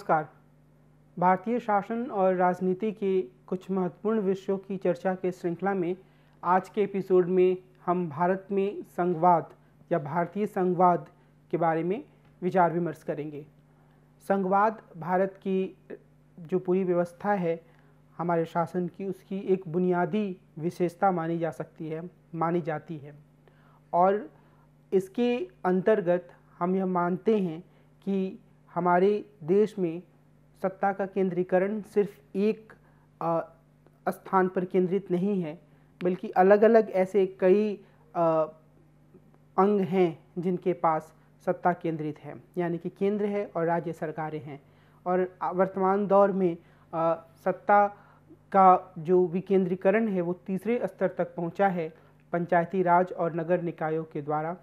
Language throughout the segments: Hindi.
नमस्कार भारतीय शासन और राजनीति के कुछ महत्वपूर्ण विषयों की चर्चा के श्रृंखला में आज के एपिसोड में हम भारत में संघवाद या भारतीय संघवाद के बारे में विचार विमर्श करेंगे संघवाद भारत की जो पूरी व्यवस्था है हमारे शासन की उसकी एक बुनियादी विशेषता मानी जा सकती है मानी जाती है और इसके अंतर्गत हम यह मानते हैं कि हमारे देश में सत्ता का केंद्रीकरण सिर्फ एक आ, स्थान पर केंद्रित नहीं है बल्कि अलग अलग ऐसे कई आ, अंग हैं जिनके पास सत्ता केंद्रित है यानी कि केंद्र है और राज्य सरकारें हैं और वर्तमान दौर में आ, सत्ता का जो विकेंद्रीकरण है वो तीसरे स्तर तक पहुंचा है पंचायती राज और नगर निकायों के द्वारा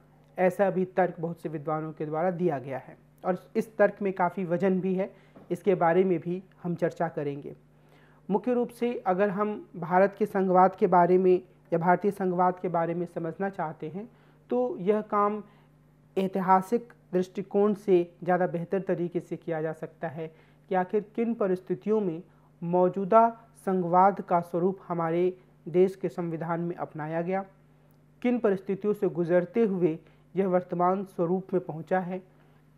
ऐसा भी तर्क बहुत से विद्वानों के द्वारा दिया गया है और इस तर्क में काफ़ी वजन भी है इसके बारे में भी हम चर्चा करेंगे मुख्य रूप से अगर हम भारत के संघवाद के बारे में या भारतीय संघवाद के बारे में समझना चाहते हैं तो यह काम ऐतिहासिक दृष्टिकोण से ज़्यादा बेहतर तरीके से किया जा सकता है कि आखिर किन परिस्थितियों में मौजूदा संघवाद का स्वरूप हमारे देश के संविधान में अपनाया गया किन परिस्थितियों से गुजरते हुए यह वर्तमान स्वरूप में पहुंचा है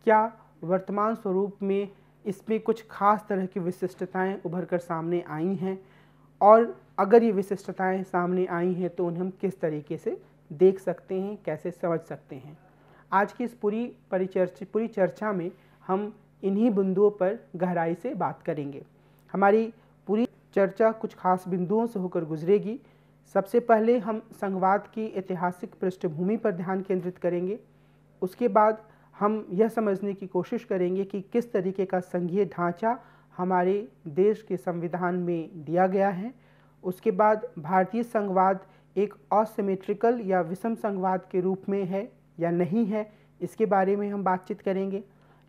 क्या वर्तमान स्वरूप में इसमें कुछ खास तरह की विशिष्टताएं उभर कर सामने आई हैं और अगर ये विशिष्टताएं सामने आई हैं तो उन्हें हम किस तरीके से देख सकते हैं कैसे समझ सकते हैं आज की इस पूरी परिचर्च पूरी चर्चा में हम इन्हीं बिंदुओं पर गहराई से बात करेंगे हमारी पूरी चर्चा कुछ खास बिंदुओं से होकर गुजरेगी सबसे पहले हम संघवाद की ऐतिहासिक पृष्ठभूमि पर ध्यान केंद्रित करेंगे उसके बाद हम यह समझने की कोशिश करेंगे कि किस तरीके का संघीय ढांचा हमारे देश के संविधान में दिया गया है उसके बाद भारतीय संघवाद एक असिमेट्रिकल या विषम संघवाद के रूप में है या नहीं है इसके बारे में हम बातचीत करेंगे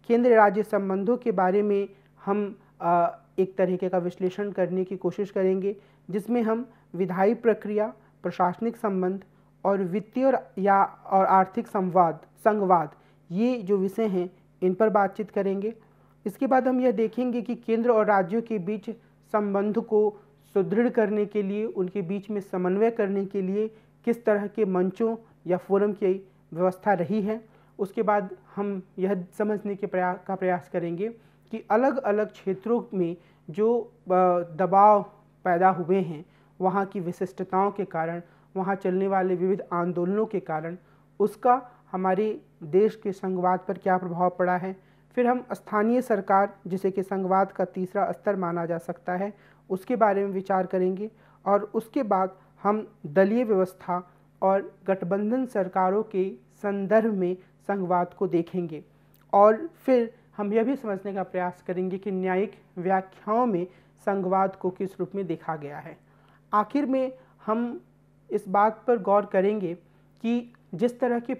केंद्र राज्य संबंधों के बारे में हम एक तरीके का विश्लेषण करने की कोशिश करेंगे जिसमें हम विधायी प्रक्रिया प्रशासनिक संबंध और वित्तीय और या और आर्थिक संवाद संघवाद ये जो विषय हैं इन पर बातचीत करेंगे इसके बाद हम यह देखेंगे कि केंद्र और राज्यों के बीच संबंध को सुदृढ़ करने के लिए उनके बीच में समन्वय करने के लिए किस तरह के मंचों या फोरम की व्यवस्था रही है उसके बाद हम यह समझने के प्रयास का प्रयास करेंगे कि अलग अलग क्षेत्रों में जो दबाव पैदा हुए हैं वहाँ की विशिष्टताओं के कारण वहाँ चलने वाले विविध आंदोलनों के कारण उसका हमारे देश के संघवाद पर क्या प्रभाव पड़ा है फिर हम स्थानीय सरकार जिसे कि संघवाद का तीसरा स्तर माना जा सकता है उसके बारे में विचार करेंगे और उसके बाद हम दलीय व्यवस्था और गठबंधन सरकारों के संदर्भ में संघवाद को देखेंगे और फिर हम यह भी समझने का प्रयास करेंगे कि न्यायिक व्याख्याओं में संघवाद को किस रूप में देखा गया है आखिर में हम इस बात पर गौर करेंगे कि जिस तरह के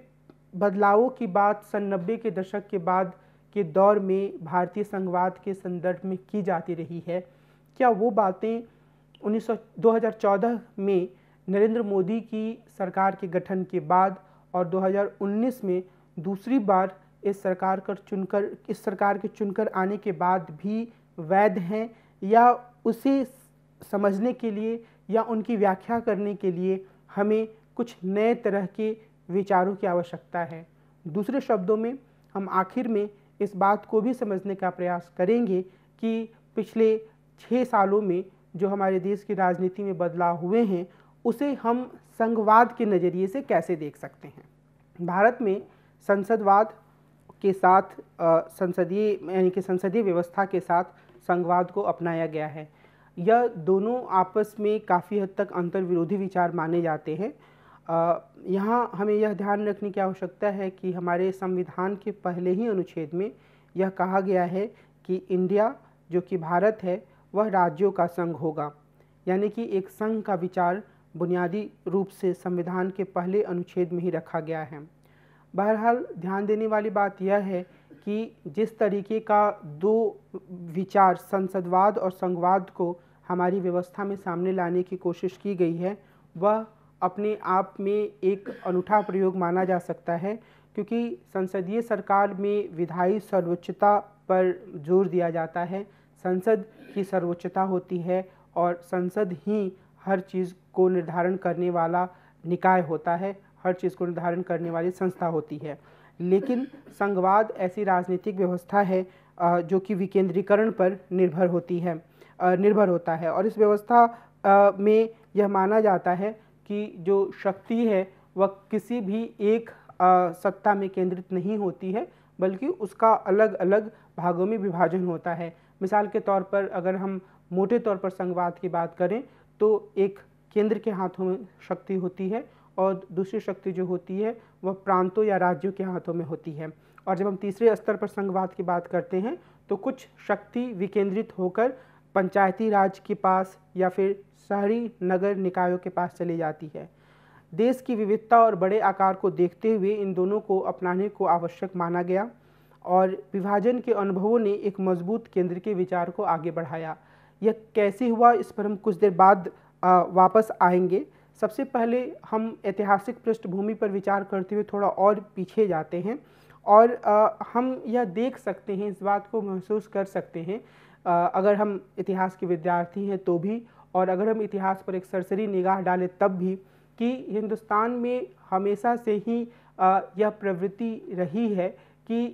बदलावों की बात सन नब्बे के दशक के बाद के दौर में भारतीय संघवाद के संदर्भ में की जाती रही है क्या वो बातें 1900 2014 में नरेंद्र मोदी की सरकार के गठन के बाद और 2019 में दूसरी बार इस सरकार कर चुनकर इस सरकार के चुनकर आने के बाद भी वैध हैं या उसे समझने के लिए या उनकी व्याख्या करने के लिए हमें कुछ नए तरह के विचारों की आवश्यकता है दूसरे शब्दों में हम आखिर में इस बात को भी समझने का प्रयास करेंगे कि पिछले छः सालों में जो हमारे देश की राजनीति में बदलाव हुए हैं उसे हम संघवाद के नज़रिए से कैसे देख सकते हैं भारत में संसदवाद के साथ संसदीय यानी कि संसदीय व्यवस्था के साथ संघवाद को अपनाया गया है यह दोनों आपस में काफ़ी हद तक विरोधी विचार माने जाते हैं यहाँ हमें यह ध्यान रखने की आवश्यकता है कि हमारे संविधान के पहले ही अनुच्छेद में यह कहा गया है कि इंडिया जो कि भारत है वह राज्यों का संघ होगा यानी कि एक संघ का विचार बुनियादी रूप से संविधान के पहले अनुच्छेद में ही रखा गया है बहरहाल ध्यान देने वाली बात यह है कि जिस तरीके का दो विचार संसदवाद और संघवाद को हमारी व्यवस्था में सामने लाने की कोशिश की गई है वह अपने आप में एक अनूठा प्रयोग माना जा सकता है क्योंकि संसदीय सरकार में विधायी सर्वोच्चता पर जोर दिया जाता है संसद की सर्वोच्चता होती है और संसद ही हर चीज़ को निर्धारण करने वाला निकाय होता है हर चीज़ को निर्धारण करने वाली संस्था होती है लेकिन संघवाद ऐसी राजनीतिक व्यवस्था है जो कि विकेंद्रीकरण पर निर्भर होती है निर्भर होता है और इस व्यवस्था में यह माना जाता है की जो शक्ति है वह किसी भी एक आ, सत्ता में केंद्रित नहीं होती है बल्कि उसका अलग अलग भागों में विभाजन होता है मिसाल के तौर पर अगर हम मोटे तौर पर संघवाद की बात करें तो एक केंद्र के हाथों में शक्ति होती है और दूसरी शक्ति जो होती है वह प्रांतों या राज्यों के हाथों में होती है और जब हम तीसरे स्तर पर संघवाद की बात करते हैं तो कुछ शक्ति विकेंद्रित होकर पंचायती राज के पास या फिर शहरी नगर निकायों के पास चली जाती है देश की विविधता और बड़े आकार को देखते हुए इन दोनों को अपनाने को आवश्यक माना गया और विभाजन के अनुभवों ने एक मजबूत केंद्र के विचार को आगे बढ़ाया यह कैसे हुआ इस पर हम कुछ देर बाद वापस आएंगे सबसे पहले हम ऐतिहासिक पृष्ठभूमि पर विचार करते हुए थोड़ा और पीछे जाते हैं और हम यह देख सकते हैं इस बात को महसूस कर सकते हैं अगर हम इतिहास के विद्यार्थी हैं तो भी और अगर हम इतिहास पर एक सरसरी निगाह डालें तब भी कि हिंदुस्तान में हमेशा से ही यह प्रवृत्ति रही है कि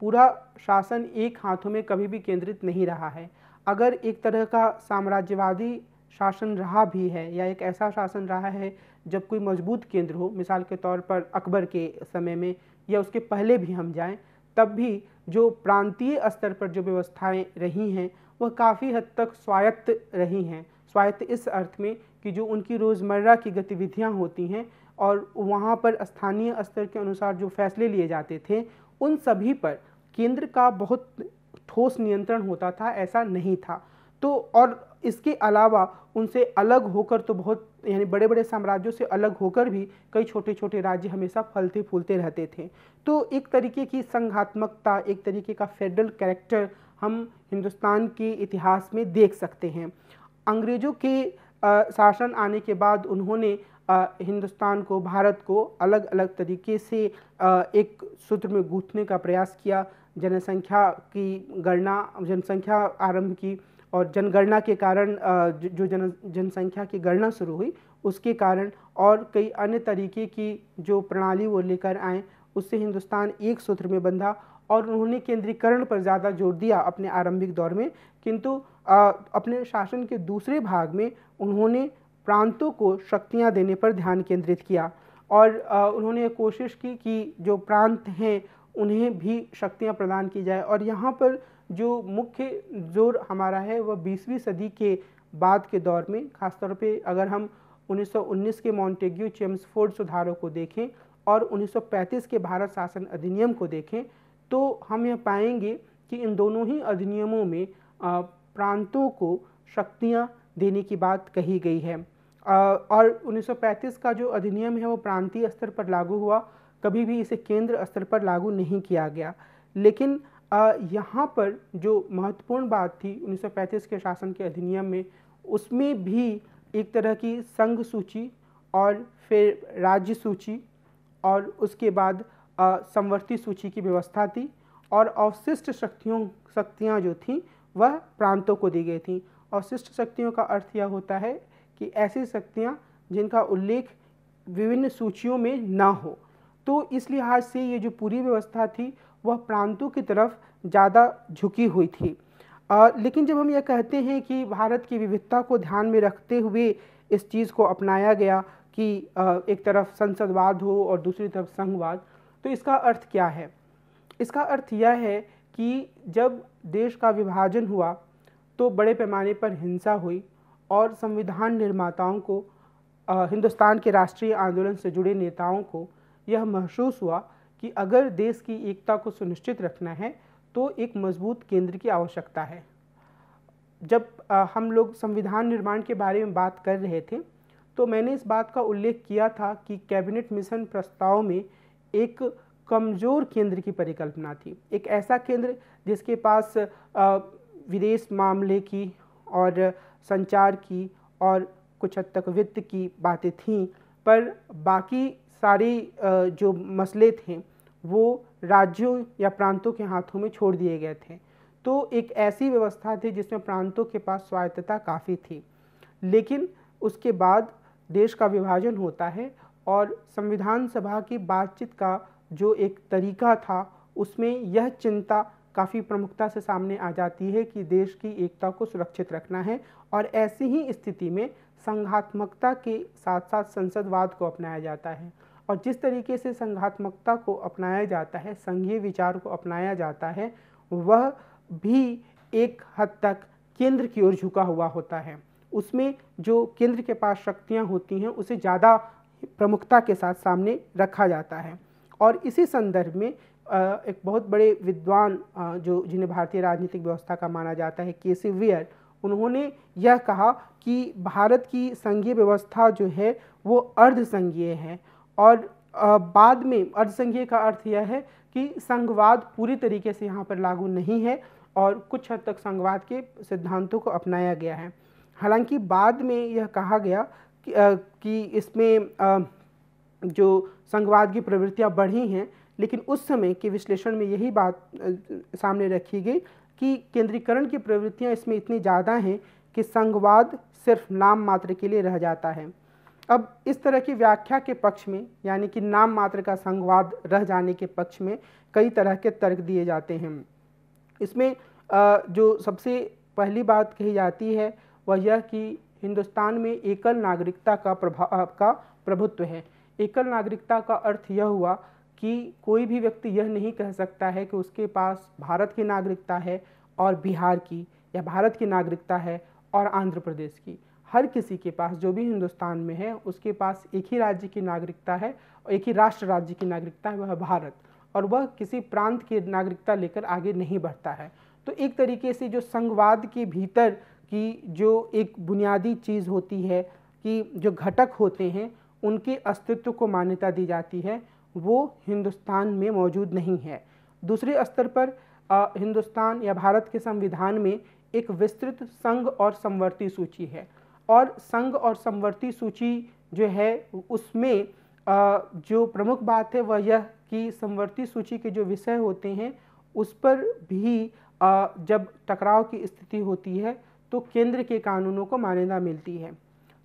पूरा शासन एक हाथों में कभी भी केंद्रित नहीं रहा है अगर एक तरह का साम्राज्यवादी शासन रहा भी है या एक ऐसा शासन रहा है जब कोई मजबूत केंद्र हो मिसाल के तौर पर अकबर के समय में या उसके पहले भी हम जाएं तब भी जो प्रांतीय स्तर पर जो व्यवस्थाएं रही हैं वह काफ़ी हद तक स्वायत्त रही हैं स्वायत्त इस अर्थ में कि जो उनकी रोज़मर्रा की गतिविधियां होती हैं और वहाँ पर स्थानीय स्तर के अनुसार जो फैसले लिए जाते थे उन सभी पर केंद्र का बहुत ठोस नियंत्रण होता था ऐसा नहीं था तो और इसके अलावा उनसे अलग होकर तो बहुत यानी बड़े बड़े साम्राज्यों से अलग होकर भी कई छोटे छोटे राज्य हमेशा फलते फूलते रहते थे तो एक तरीके की संघात्मकता एक तरीके का फेडरल कैरेक्टर हम हिंदुस्तान के इतिहास में देख सकते हैं अंग्रेज़ों के शासन आने के बाद उन्होंने आ, हिंदुस्तान को भारत को अलग अलग तरीके से आ, एक सूत्र में गूंथने का प्रयास किया जनसंख्या की गणना जनसंख्या आरंभ की और जनगणना के कारण जो जन जनसंख्या की गणना शुरू हुई उसके कारण और कई अन्य तरीके की जो प्रणाली वो लेकर आए उससे हिंदुस्तान एक सूत्र में बंधा और उन्होंने केंद्रीकरण पर ज़्यादा जोर दिया अपने आरंभिक दौर में किंतु अपने शासन के दूसरे भाग में उन्होंने प्रांतों को शक्तियाँ देने पर ध्यान केंद्रित किया और उन्होंने कोशिश की कि जो प्रांत हैं उन्हें भी शक्तियाँ प्रदान की जाए और यहाँ पर जो मुख्य जोर हमारा है वह बीसवीं सदी के बाद के दौर में खासतौर पे अगर हम 1919 के मॉन्टेग्यू चेम्सफोर्ड सुधारों को देखें और 1935 के भारत शासन अधिनियम को देखें तो हम यह पाएंगे कि इन दोनों ही अधिनियमों में प्रांतों को शक्तियाँ देने की बात कही गई है और 1935 का जो अधिनियम है वो प्रांतीय स्तर पर लागू हुआ कभी भी इसे केंद्र स्तर पर लागू नहीं किया गया लेकिन यहाँ पर जो महत्वपूर्ण बात थी 1935 के शासन के अधिनियम में उसमें भी एक तरह की संघ सूची और फिर राज्य सूची और उसके बाद संवर्ती सूची की व्यवस्था थी और अवशिष्ट शक्तियों शक्तियाँ जो थीं वह प्रांतों को दी गई थीं अवशिष्ट शक्तियों का अर्थ यह होता है कि ऐसी शक्तियाँ जिनका उल्लेख विभिन्न सूचियों में ना हो तो इस लिहाज से ये जो पूरी व्यवस्था थी वह प्रांतों की तरफ ज़्यादा झुकी हुई थी आ, लेकिन जब हम यह कहते हैं कि भारत की विविधता को ध्यान में रखते हुए इस चीज़ को अपनाया गया कि आ, एक तरफ संसदवाद हो और दूसरी तरफ संघवाद तो इसका अर्थ क्या है इसका अर्थ यह है कि जब देश का विभाजन हुआ तो बड़े पैमाने पर हिंसा हुई और संविधान निर्माताओं को आ, हिंदुस्तान के राष्ट्रीय आंदोलन से जुड़े नेताओं को यह महसूस हुआ कि अगर देश की एकता को सुनिश्चित रखना है तो एक मजबूत केंद्र की आवश्यकता है जब हम लोग संविधान निर्माण के बारे में बात कर रहे थे तो मैंने इस बात का उल्लेख किया था कि कैबिनेट मिशन प्रस्ताव में एक कमज़ोर केंद्र की परिकल्पना थी एक ऐसा केंद्र जिसके पास विदेश मामले की और संचार की और कुछ हद तक वित्त की बातें थीं पर बाकी सारे जो मसले थे वो राज्यों या प्रांतों के हाथों में छोड़ दिए गए थे तो एक ऐसी व्यवस्था थी जिसमें प्रांतों के पास स्वायत्तता काफ़ी थी लेकिन उसके बाद देश का विभाजन होता है और संविधान सभा की बातचीत का जो एक तरीका था उसमें यह चिंता काफ़ी प्रमुखता से सामने आ जाती है कि देश की एकता को सुरक्षित रखना है और ऐसी ही स्थिति में संघात्मकता के साथ साथ संसदवाद को अपनाया जाता है और जिस तरीके से संघात्मकता को अपनाया जाता है संघीय विचार को अपनाया जाता है वह भी एक हद तक केंद्र की ओर झुका हुआ होता है उसमें जो केंद्र के पास शक्तियाँ होती हैं उसे ज़्यादा प्रमुखता के साथ सामने रखा जाता है और इसी संदर्भ में एक बहुत बड़े विद्वान जो जिन्हें भारतीय राजनीतिक व्यवस्था का माना जाता है के सी वियर उन्होंने यह कहा कि भारत की संघीय व्यवस्था जो है वो अर्ध संघीय है और बाद में अर्धसंघीय का अर्थ यह है कि संघवाद पूरी तरीके से यहाँ पर लागू नहीं है और कुछ हद तक संघवाद के सिद्धांतों को अपनाया गया है हालांकि बाद में यह कहा गया कि, आ, कि इसमें आ, जो संघवाद की प्रवृत्तियाँ बढ़ी हैं लेकिन उस समय के विश्लेषण में यही बात सामने रखी गई कि केंद्रीकरण की प्रवृत्तियाँ इसमें इतनी ज़्यादा हैं कि संघवाद सिर्फ नाम मात्र के लिए रह जाता है अब इस तरह की व्याख्या के पक्ष में यानी कि नाम मात्र का संघवाद रह जाने के पक्ष में कई तरह के तर्क दिए जाते हैं इसमें जो सबसे पहली बात कही जाती है वह यह कि हिंदुस्तान में एकल नागरिकता का प्रभाव का प्रभुत्व है एकल नागरिकता का अर्थ यह हुआ कि कोई भी व्यक्ति यह नहीं कह सकता है कि उसके पास भारत की नागरिकता है और बिहार की या भारत की नागरिकता है और आंध्र प्रदेश की हर किसी के पास जो भी हिंदुस्तान में है उसके पास एक ही राज्य की नागरिकता है और एक ही राष्ट्र राज्य की नागरिकता है वह भारत और वह किसी प्रांत की नागरिकता लेकर आगे नहीं बढ़ता है तो एक तरीके से जो संघवाद के भीतर की जो एक बुनियादी चीज़ होती है कि जो घटक होते हैं उनके अस्तित्व को मान्यता दी जाती है वो हिंदुस्तान में मौजूद नहीं है दूसरे स्तर पर आ, हिंदुस्तान या भारत के संविधान में एक विस्तृत संघ और समवर्ती सूची है और संघ और समवर्ती सूची जो है उसमें जो प्रमुख बात है वह यह कि समवर्ती सूची के जो विषय होते हैं उस पर भी जब टकराव की स्थिति होती है तो केंद्र के कानूनों को मान्यता मिलती है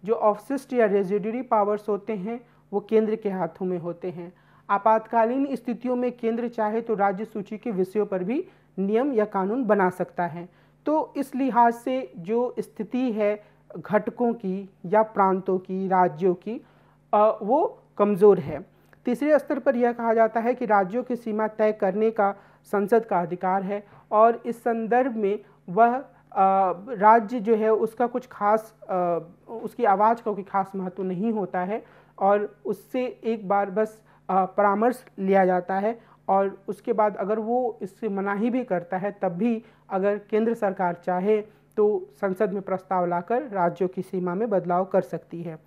जो ऑफसिस्ट या रेजिडरी पावर्स होते हैं वो केंद्र के हाथों में होते हैं आपातकालीन स्थितियों में केंद्र चाहे तो राज्य सूची के विषयों पर भी नियम या कानून बना सकता है तो इस लिहाज से जो स्थिति है घटकों की या प्रांतों की राज्यों की वो कमज़ोर है तीसरे स्तर पर यह कहा जाता है कि राज्यों की सीमा तय करने का संसद का अधिकार है और इस संदर्भ में वह राज्य जो है उसका कुछ खास उसकी आवाज़ का कोई खास महत्व नहीं होता है और उससे एक बार बस परामर्श लिया जाता है और उसके बाद अगर वो इससे मनाही भी करता है तब भी अगर केंद्र सरकार चाहे तो संसद में प्रस्ताव लाकर राज्यों की सीमा में बदलाव कर सकती है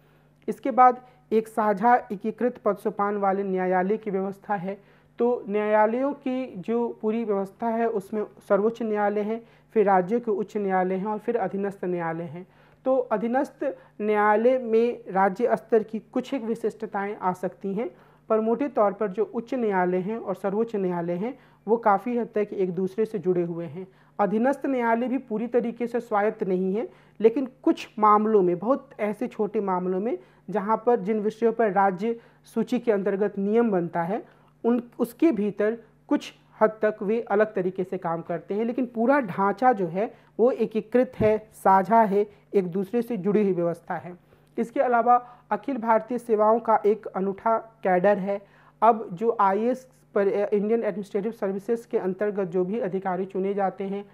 इसके बाद एक साझा एकीकृत पद सोपान वाले न्यायालय की व्यवस्था है तो न्यायालयों की जो पूरी व्यवस्था है उसमें सर्वोच्च न्यायालय हैं फिर राज्यों के उच्च न्यायालय हैं और फिर अधीनस्थ न्यायालय हैं तो अधीनस्थ न्यायालय में राज्य स्तर की कुछ एक विशिष्टताएँ आ सकती हैं पर मोटे तौर पर जो उच्च न्यायालय हैं और सर्वोच्च न्यायालय हैं वो काफ़ी हद तक एक दूसरे से जुड़े हुए हैं अधीनस्थ न्यायालय भी पूरी तरीके से स्वायत्त नहीं है लेकिन कुछ मामलों में बहुत ऐसे छोटे मामलों में जहाँ पर जिन विषयों पर राज्य सूची के अंतर्गत नियम बनता है उन उसके भीतर कुछ हद तक वे अलग तरीके से काम करते हैं लेकिन पूरा ढांचा जो है वो एकीकृत है साझा है एक दूसरे से जुड़ी हुई व्यवस्था है इसके अलावा अखिल भारतीय सेवाओं का एक अनूठा कैडर है अब जो आई पर इंडियन एडमिनिस्ट्रेटिव सर्विसेज के अंतर्गत जो भी अधिकारी चुने जाते हैं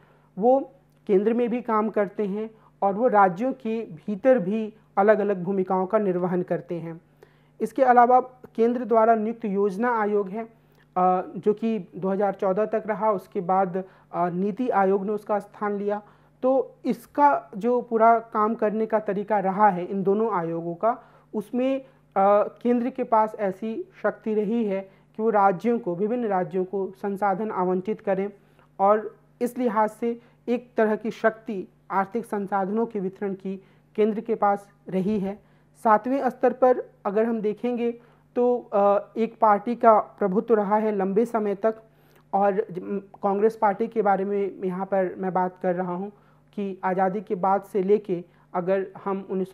वो केंद्र में भी काम करते हैं और वो राज्यों के भीतर भी अलग अलग भूमिकाओं का निर्वहन करते हैं इसके अलावा केंद्र द्वारा नियुक्त योजना आयोग है जो कि 2014 तक रहा उसके बाद नीति आयोग ने उसका स्थान लिया तो इसका जो पूरा काम करने का तरीका रहा है इन दोनों आयोगों का उसमें केंद्र के पास ऐसी शक्ति रही है कि वो राज्यों को विभिन्न राज्यों को संसाधन आवंटित करें और इस लिहाज से एक तरह की शक्ति आर्थिक संसाधनों के वितरण की केंद्र के पास रही है सातवें स्तर पर अगर हम देखेंगे तो एक पार्टी का प्रभुत्व रहा है लंबे समय तक और कांग्रेस पार्टी के बारे में यहाँ पर मैं बात कर रहा हूँ कि आज़ादी के बाद से लेके अगर हम उन्नीस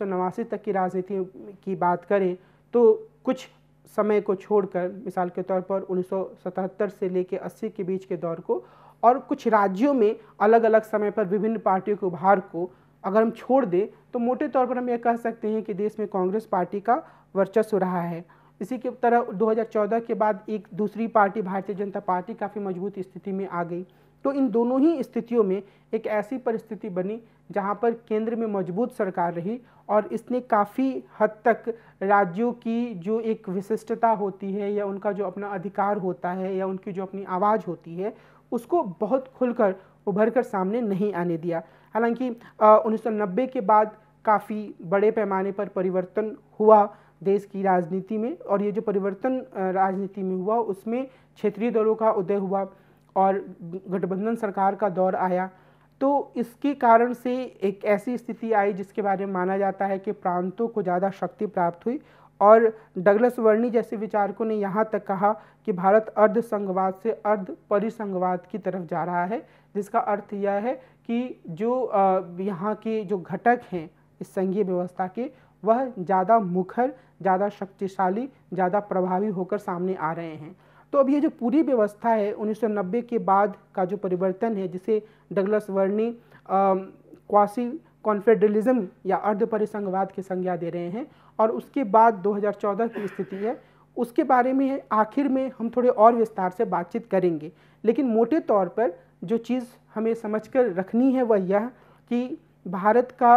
तक की राजनीति की बात करें तो कुछ समय को छोड़कर मिसाल के तौर पर 1977 से लेकर 80 के बीच के दौर को और कुछ राज्यों में अलग अलग समय पर विभिन्न पार्टियों के उभार को अगर हम छोड़ दें तो मोटे तौर पर हम यह कह सकते हैं कि देश में कांग्रेस पार्टी का वर्चस्व रहा है इसी की तरह 2014 के बाद एक दूसरी पार्टी भारतीय जनता पार्टी काफ़ी मजबूत स्थिति में आ गई तो इन दोनों ही स्थितियों में एक ऐसी परिस्थिति बनी जहां पर केंद्र में मजबूत सरकार रही और इसने काफ़ी हद तक राज्यों की जो एक विशिष्टता होती है या उनका जो अपना अधिकार होता है या उनकी जो अपनी आवाज़ होती है उसको बहुत खुलकर उभर कर सामने नहीं आने दिया हालांकि 1990 के बाद काफ़ी बड़े पैमाने पर परिवर्तन हुआ देश की राजनीति में और ये जो परिवर्तन राजनीति में हुआ उसमें क्षेत्रीय दलों का उदय हुआ और गठबंधन सरकार का दौर आया तो इसके कारण से एक ऐसी स्थिति आई जिसके बारे में माना जाता है कि प्रांतों को ज़्यादा शक्ति प्राप्त हुई और डगलस वर्णी जैसे विचारकों ने यहाँ तक कहा कि भारत अर्ध संघवाद से अर्ध परिसंघवाद की तरफ जा रहा है जिसका अर्थ यह है कि जो यहाँ के जो घटक हैं इस संघीय व्यवस्था के वह ज़्यादा मुखर ज़्यादा शक्तिशाली ज़्यादा प्रभावी होकर सामने आ रहे हैं तो अब ये जो पूरी व्यवस्था है 1990 के बाद का जो परिवर्तन है जिसे डगलस वर्नी क्वासी कॉन्फेडरलिज्म या अर्ध परिसंघवाद की संज्ञा दे रहे हैं और उसके बाद 2014 की स्थिति है उसके बारे में आखिर में हम थोड़े और विस्तार से बातचीत करेंगे लेकिन मोटे तौर पर जो चीज़ हमें समझ कर रखनी है वह यह कि भारत का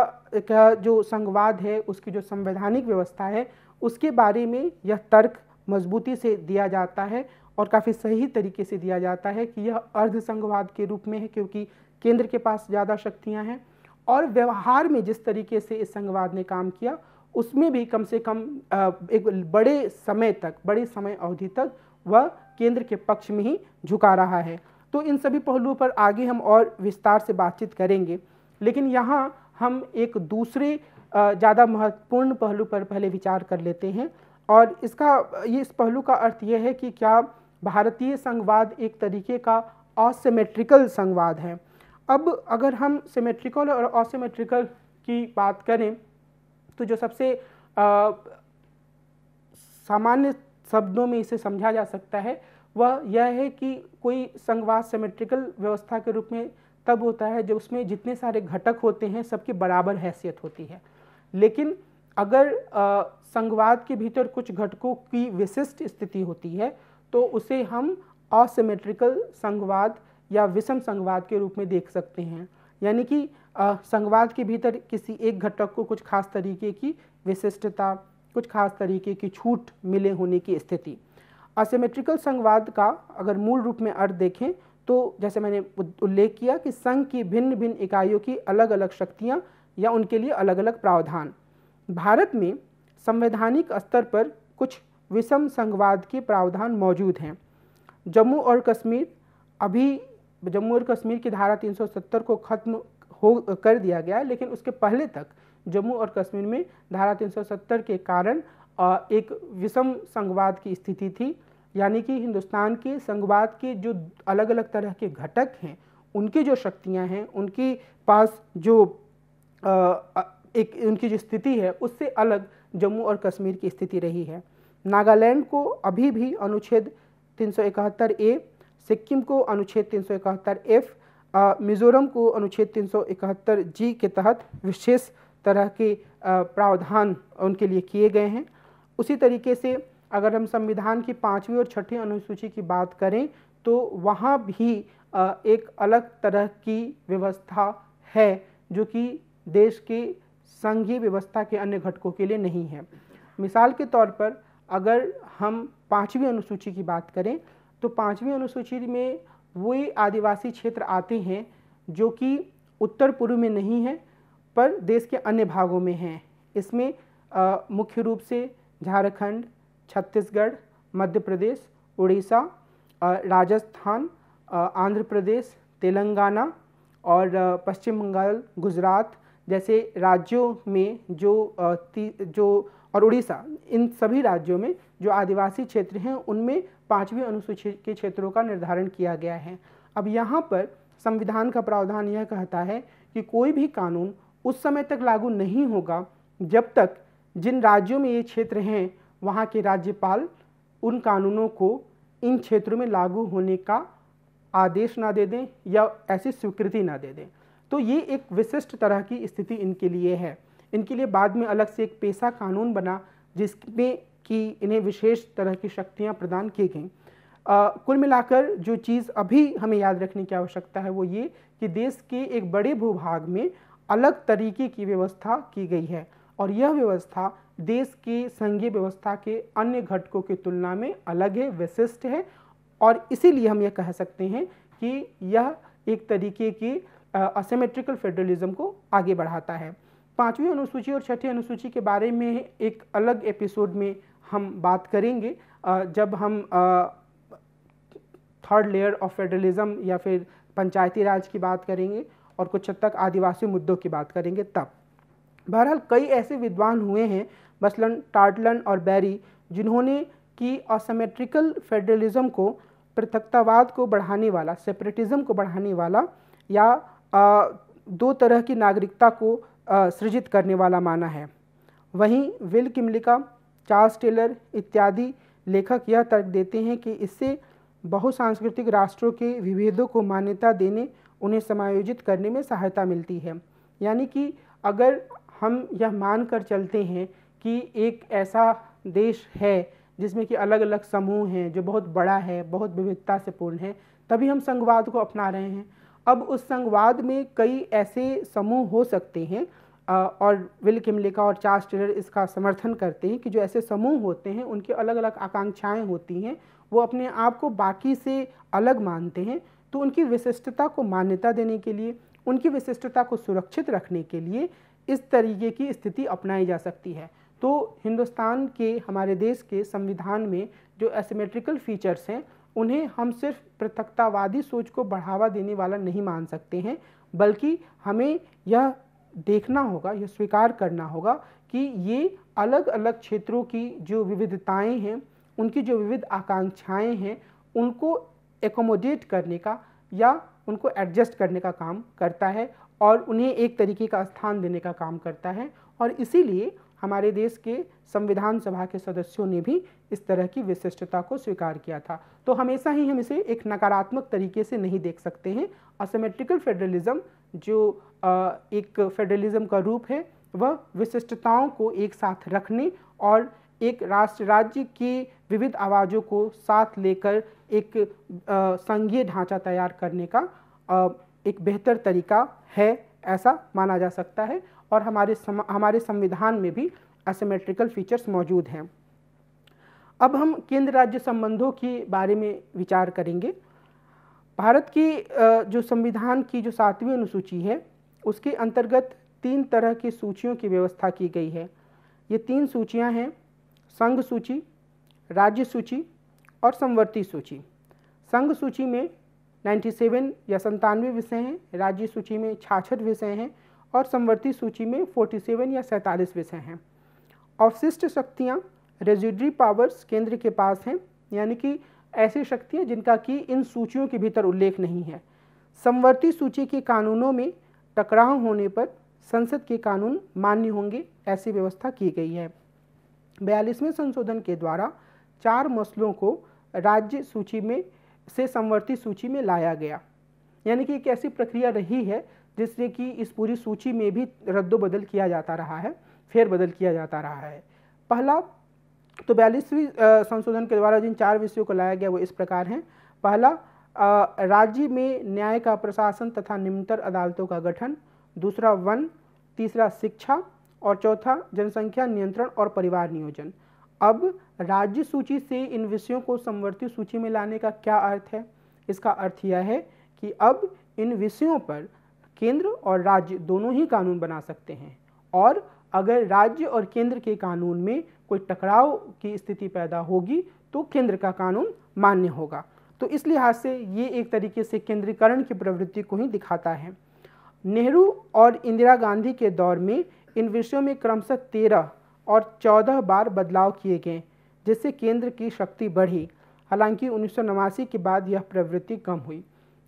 का जो संघवाद है उसकी जो संवैधानिक व्यवस्था है उसके बारे में यह तर्क मजबूती से दिया जाता है और काफ़ी सही तरीके से दिया जाता है कि यह अर्धसंघवाद के रूप में है क्योंकि केंद्र के पास ज़्यादा शक्तियाँ हैं और व्यवहार में जिस तरीके से इस संघवाद ने काम किया उसमें भी कम से कम एक बड़े समय तक बड़े समय अवधि तक वह केंद्र के पक्ष में ही झुका रहा है तो इन सभी पहलुओं पर आगे हम और विस्तार से बातचीत करेंगे लेकिन यहाँ हम एक दूसरे ज़्यादा महत्वपूर्ण पहलू पर पहले विचार कर लेते हैं और इसका ये इस पहलू का अर्थ यह है कि क्या भारतीय संघवाद एक तरीके का ऑसिमेट्रिकल संघवाद है अब अगर हम सिमेट्रिकल और असेमेट्रिकल की बात करें तो जो सबसे सामान्य शब्दों में इसे समझा जा सकता है वह यह है कि कोई संघवाद सिमेट्रिकल व्यवस्था के रूप में तब होता है जब उसमें जितने सारे घटक होते हैं सबके बराबर हैसियत होती है लेकिन अगर संघवाद के भीतर कुछ घटकों की विशिष्ट स्थिति होती है तो उसे हम असिमेट्रिकल संघवाद या विषम संघवाद के रूप में देख सकते हैं यानी कि संघवाद के भीतर किसी एक घटक को कुछ खास तरीके की विशिष्टता कुछ खास तरीके की छूट मिले होने की स्थिति असिमेट्रिकल संघवाद का अगर मूल रूप में अर्थ देखें तो जैसे मैंने उल्लेख किया कि संघ की भिन्न भिन्न इकाइयों की अलग अलग शक्तियाँ या उनके लिए अलग अलग प्रावधान भारत में संवैधानिक स्तर पर कुछ विषम संघवाद के प्रावधान मौजूद हैं जम्मू और कश्मीर अभी जम्मू और कश्मीर की धारा 370 को ख़त्म हो कर दिया गया है लेकिन उसके पहले तक जम्मू और कश्मीर में धारा 370 के कारण एक विषम संघवाद की स्थिति थी यानी कि हिंदुस्तान के संघवाद के जो अलग अलग तरह के घटक हैं उनकी जो शक्तियां हैं उनकी पास जो एक उनकी जो स्थिति है उससे अलग जम्मू और कश्मीर की स्थिति रही है नागालैंड को अभी भी अनुच्छेद 371 ए सिक्किम को अनुच्छेद 371 एफ मिज़ोरम को अनुच्छेद 371 जी के तहत विशेष तरह के प्रावधान उनके लिए किए गए हैं उसी तरीके से अगर हम संविधान की पाँचवीं और छठी अनुसूची की बात करें तो वहाँ भी एक अलग तरह की व्यवस्था है जो कि देश के संघीय व्यवस्था के अन्य घटकों के लिए नहीं है मिसाल के तौर पर अगर हम पाँचवीं अनुसूची की बात करें तो पाँचवीं अनुसूची में वे आदिवासी क्षेत्र आते हैं जो कि उत्तर पूर्व में नहीं है पर देश के अन्य भागों में हैं इसमें मुख्य रूप से झारखंड छत्तीसगढ़ मध्य प्रदेश उड़ीसा राजस्थान आंध्र प्रदेश तेलंगाना और पश्चिम बंगाल गुजरात जैसे राज्यों में जो ती, जो और उड़ीसा इन सभी राज्यों में जो आदिवासी क्षेत्र हैं उनमें पाँचवीं अनुसूची के क्षेत्रों का निर्धारण किया गया है अब यहाँ पर संविधान का प्रावधान यह कहता है कि कोई भी कानून उस समय तक लागू नहीं होगा जब तक जिन राज्यों में ये क्षेत्र हैं वहाँ के राज्यपाल उन कानूनों को इन क्षेत्रों में लागू होने का आदेश ना दे दें या ऐसी स्वीकृति ना दे दें तो ये एक विशिष्ट तरह की स्थिति इनके लिए है इनके लिए बाद में अलग से एक पेशा कानून बना जिसमें कि इन्हें विशेष तरह की शक्तियाँ प्रदान की गई कुल मिलाकर जो चीज़ अभी हमें याद रखने की आवश्यकता है वो ये कि देश के एक बड़े भूभाग में अलग तरीके की व्यवस्था की गई है और यह व्यवस्था देश की संघीय व्यवस्था के अन्य घटकों की तुलना में अलग है विशिष्ट है और इसीलिए हम यह कह सकते हैं कि यह एक तरीके की असीमेट्रिकल फेडरलिज्म को आगे बढ़ाता है पाँचवीं अनुसूची और छठी अनुसूची के बारे में एक अलग एपिसोड में हम बात करेंगे जब हम थर्ड लेयर ऑफ फेडरलिज्म या फिर पंचायती राज की बात करेंगे और कुछ हद तक आदिवासी मुद्दों की बात करेंगे तब बहरहाल कई ऐसे विद्वान हुए हैं मसलन टार्टलन और बैरी जिन्होंने कि असमेट्रिकल फेडरलिज्म को पृथकतावाद को बढ़ाने वाला सेपरेटिज़म को बढ़ाने वाला या आ, दो तरह की नागरिकता को सृजित करने वाला माना है वहीं विल किमलिका चार्ल्स टेलर इत्यादि लेखक यह तर्क देते हैं कि इससे बहुसांस्कृतिक राष्ट्रों के विभेदों को मान्यता देने उन्हें समायोजित करने में सहायता मिलती है यानी कि अगर हम यह मान कर चलते हैं कि एक ऐसा देश है जिसमें कि अलग अलग समूह हैं जो बहुत बड़ा है बहुत विविधता से पूर्ण है तभी हम संघवाद को अपना रहे हैं अब उस संघवाद में कई ऐसे समूह हो सकते हैं और विल किमलिका और चार्ल्स टेलर इसका समर्थन करते हैं कि जो ऐसे समूह होते हैं उनकी अलग अलग आकांक्षाएं होती हैं वो अपने आप को बाकी से अलग मानते हैं तो उनकी विशिष्टता को मान्यता देने के लिए उनकी विशिष्टता को सुरक्षित रखने के लिए इस तरीके की स्थिति अपनाई जा सकती है तो हिंदुस्तान के हमारे देश के संविधान में जो एसिमेट्रिकल फीचर्स हैं उन्हें हम सिर्फ पृथकतावादी सोच को बढ़ावा देने वाला नहीं मान सकते हैं बल्कि हमें यह देखना होगा यह स्वीकार करना होगा कि ये अलग अलग क्षेत्रों की जो विविधताएं हैं उनकी जो विविध आकांक्षाएं हैं उनको एकोमोडेट करने का या उनको एडजस्ट करने का काम करता है और उन्हें एक तरीके का स्थान देने का काम करता है और इसीलिए हमारे देश के संविधान सभा के सदस्यों ने भी इस तरह की विशिष्टता को स्वीकार किया था तो हमेशा ही हम इसे एक नकारात्मक तरीके से नहीं देख सकते हैं असमेट्रिकल फेडरलिज्म जो एक फेडरलिज्म का रूप है वह विशिष्टताओं को एक साथ रखने और एक राष्ट्र राज्य की विविध आवाज़ों को साथ लेकर एक संघीय ढांचा तैयार करने का एक बेहतर तरीका है ऐसा माना जा सकता है और हमारे सम, हमारे संविधान में भी असीमेट्रिकल फीचर्स मौजूद हैं अब हम केंद्र राज्य संबंधों के बारे में विचार करेंगे भारत की जो संविधान की जो सातवीं अनुसूची है उसके अंतर्गत तीन तरह की सूचियों की व्यवस्था की गई है ये तीन सूचियां हैं संघ सूची राज्य सूची और संवर्ती सूची संघ सूची में 97 या संतानवे विषय हैं राज्य सूची में छाछठ विषय हैं और संवर्ती सूची में 47 या सैंतालीस विषय हैं अवशिष्ट शक्तियाँ रेजिडरी पावर्स केंद्र के पास हैं यानी कि ऐसी शक्तियाँ जिनका कि इन सूचियों के भीतर उल्लेख नहीं है संवर्ती सूची के कानूनों में टकराव होने पर संसद के कानून मान्य होंगे ऐसी व्यवस्था की गई है बयालीसवें संशोधन के द्वारा चार मसलों को राज्य सूची में से संवर्ती सूची में लाया गया यानी कि एक ऐसी प्रक्रिया रही है जिससे कि इस पूरी सूची में भी रद्दोबदल किया जाता रहा है फेरबदल किया जाता रहा है पहला तो बयालीसवीं संशोधन के द्वारा जिन चार विषयों को लाया गया वो इस प्रकार हैं पहला राज्य में न्याय का प्रशासन तथा निम्नतर अदालतों का गठन दूसरा वन तीसरा शिक्षा और चौथा जनसंख्या नियंत्रण और परिवार नियोजन अब राज्य सूची से इन विषयों को समवर्ती सूची में लाने का क्या अर्थ है इसका अर्थ यह है कि अब इन विषयों पर केंद्र और राज्य दोनों ही कानून बना सकते हैं और अगर राज्य और केंद्र के कानून में कोई टकराव की स्थिति पैदा होगी तो केंद्र का कानून मान्य होगा तो इस लिहाज से ये एक तरीके से केंद्रीकरण की प्रवृत्ति को ही दिखाता है नेहरू और इंदिरा गांधी के दौर में इन विषयों में क्रमशः तेरह और चौदह बार बदलाव किए गए जिससे केंद्र की शक्ति बढ़ी हालांकि उन्नीस के बाद यह प्रवृत्ति कम हुई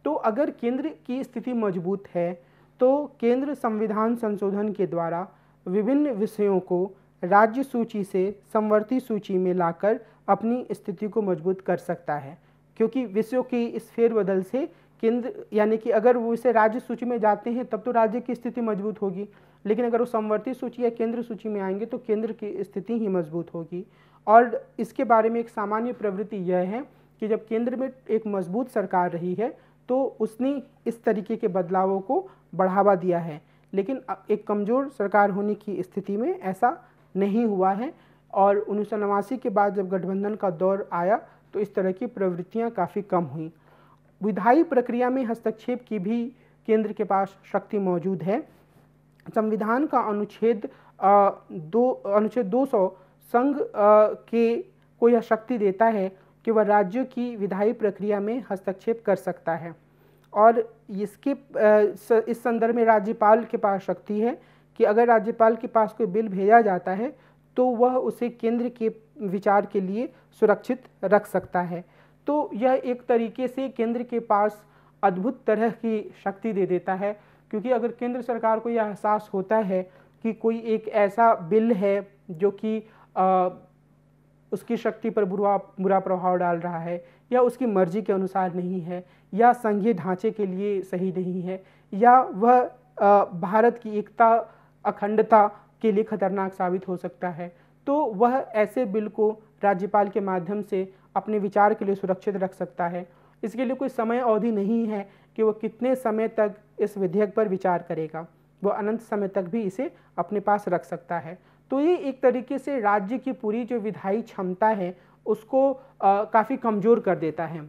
तो अगर केंद्र की स्थिति मजबूत है तो केंद्र संविधान संशोधन के द्वारा विभिन्न विषयों को राज्य सूची से समवर्ती सूची में लाकर अपनी स्थिति को मजबूत कर सकता है क्योंकि विषयों की इस फेरबदल से केंद्र यानी कि अगर वो इसे राज्य सूची में जाते हैं तब तो राज्य की स्थिति मजबूत होगी लेकिन अगर वो समवर्ती सूची या केंद्र सूची में आएंगे तो केंद्र की स्थिति ही मजबूत होगी और इसके बारे में एक सामान्य प्रवृत्ति यह है कि जब केंद्र में एक मजबूत सरकार रही है तो उसने इस तरीके के बदलावों को बढ़ावा दिया है लेकिन एक कमज़ोर सरकार होने की स्थिति में ऐसा नहीं हुआ है और उन्नीस के बाद जब गठबंधन का दौर आया तो इस तरह की प्रवृत्तियाँ काफ़ी कम हुई विधायी प्रक्रिया में हस्तक्षेप की भी केंद्र के पास शक्ति मौजूद है संविधान का अनुच्छेद दो अनुच्छेद 200 संघ के को यह शक्ति देता है कि वह राज्यों की विधायी प्रक्रिया में हस्तक्षेप कर सकता है और इसके इस संदर्भ में राज्यपाल के पास शक्ति है कि अगर राज्यपाल के पास कोई बिल भेजा जाता है तो वह उसे केंद्र के विचार के लिए सुरक्षित रख सकता है तो यह एक तरीके से केंद्र के पास अद्भुत तरह की शक्ति दे देता है क्योंकि अगर केंद्र सरकार को यह एहसास होता है कि कोई एक ऐसा बिल है जो कि उसकी शक्ति पर बुरा बुरा प्रभाव डाल रहा है या उसकी मर्जी के अनुसार नहीं है या संघीय ढांचे के लिए सही नहीं है या वह भारत की एकता अखंडता के लिए खतरनाक साबित हो सकता है तो वह ऐसे बिल को राज्यपाल के माध्यम से अपने विचार के लिए सुरक्षित रख सकता है इसके लिए कोई समय अवधि नहीं है कि वह कितने समय तक इस विधेयक पर विचार करेगा वह अनंत समय तक भी इसे अपने पास रख सकता है तो ये एक तरीके से राज्य की पूरी जो विधायी क्षमता है उसको काफ़ी कमज़ोर कर देता है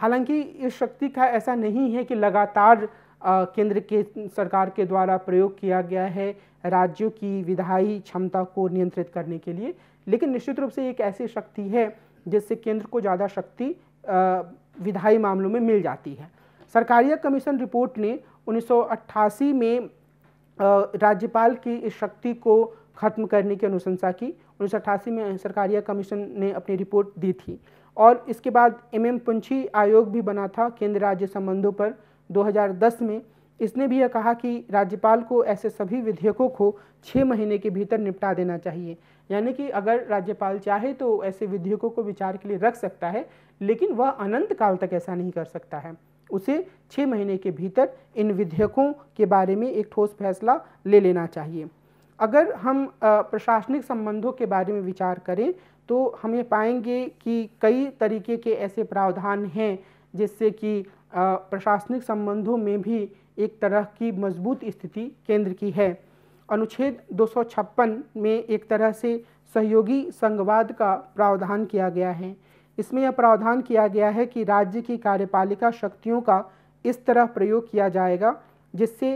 हालांकि इस शक्ति का ऐसा नहीं है कि लगातार केंद्र के सरकार के द्वारा प्रयोग किया गया है राज्यों की विधायी क्षमता को नियंत्रित करने के लिए लेकिन निश्चित रूप से एक ऐसी शक्ति है जिससे केंद्र को ज़्यादा शक्ति विधायी मामलों में मिल जाती है सरकारिया कमीशन रिपोर्ट ने 1988 में राज्यपाल की इस शक्ति को खत्म करने की अनुशंसा की उन्नीस में सरकारिया कमीशन ने अपनी रिपोर्ट दी थी और इसके बाद एम एम पुंछी आयोग भी बना था केंद्र राज्य संबंधों पर 2010 में इसने भी यह कहा कि राज्यपाल को ऐसे सभी विधेयकों को छः महीने के भीतर निपटा देना चाहिए यानी कि अगर राज्यपाल चाहे तो ऐसे विधेयकों को विचार के लिए रख सकता है लेकिन वह अनंत काल तक ऐसा नहीं कर सकता है उसे छः महीने के भीतर इन विधेयकों के बारे में एक ठोस फैसला ले लेना चाहिए अगर हम प्रशासनिक संबंधों के बारे में विचार करें तो हम ये पाएंगे कि कई तरीके के ऐसे प्रावधान हैं जिससे कि प्रशासनिक संबंधों में भी एक तरह की मजबूत स्थिति केंद्र की है अनुच्छेद दो में एक तरह से सहयोगी संघवाद का प्रावधान किया गया है इसमें यह प्रावधान किया गया है कि राज्य की कार्यपालिका शक्तियों का इस तरह प्रयोग किया जाएगा जिससे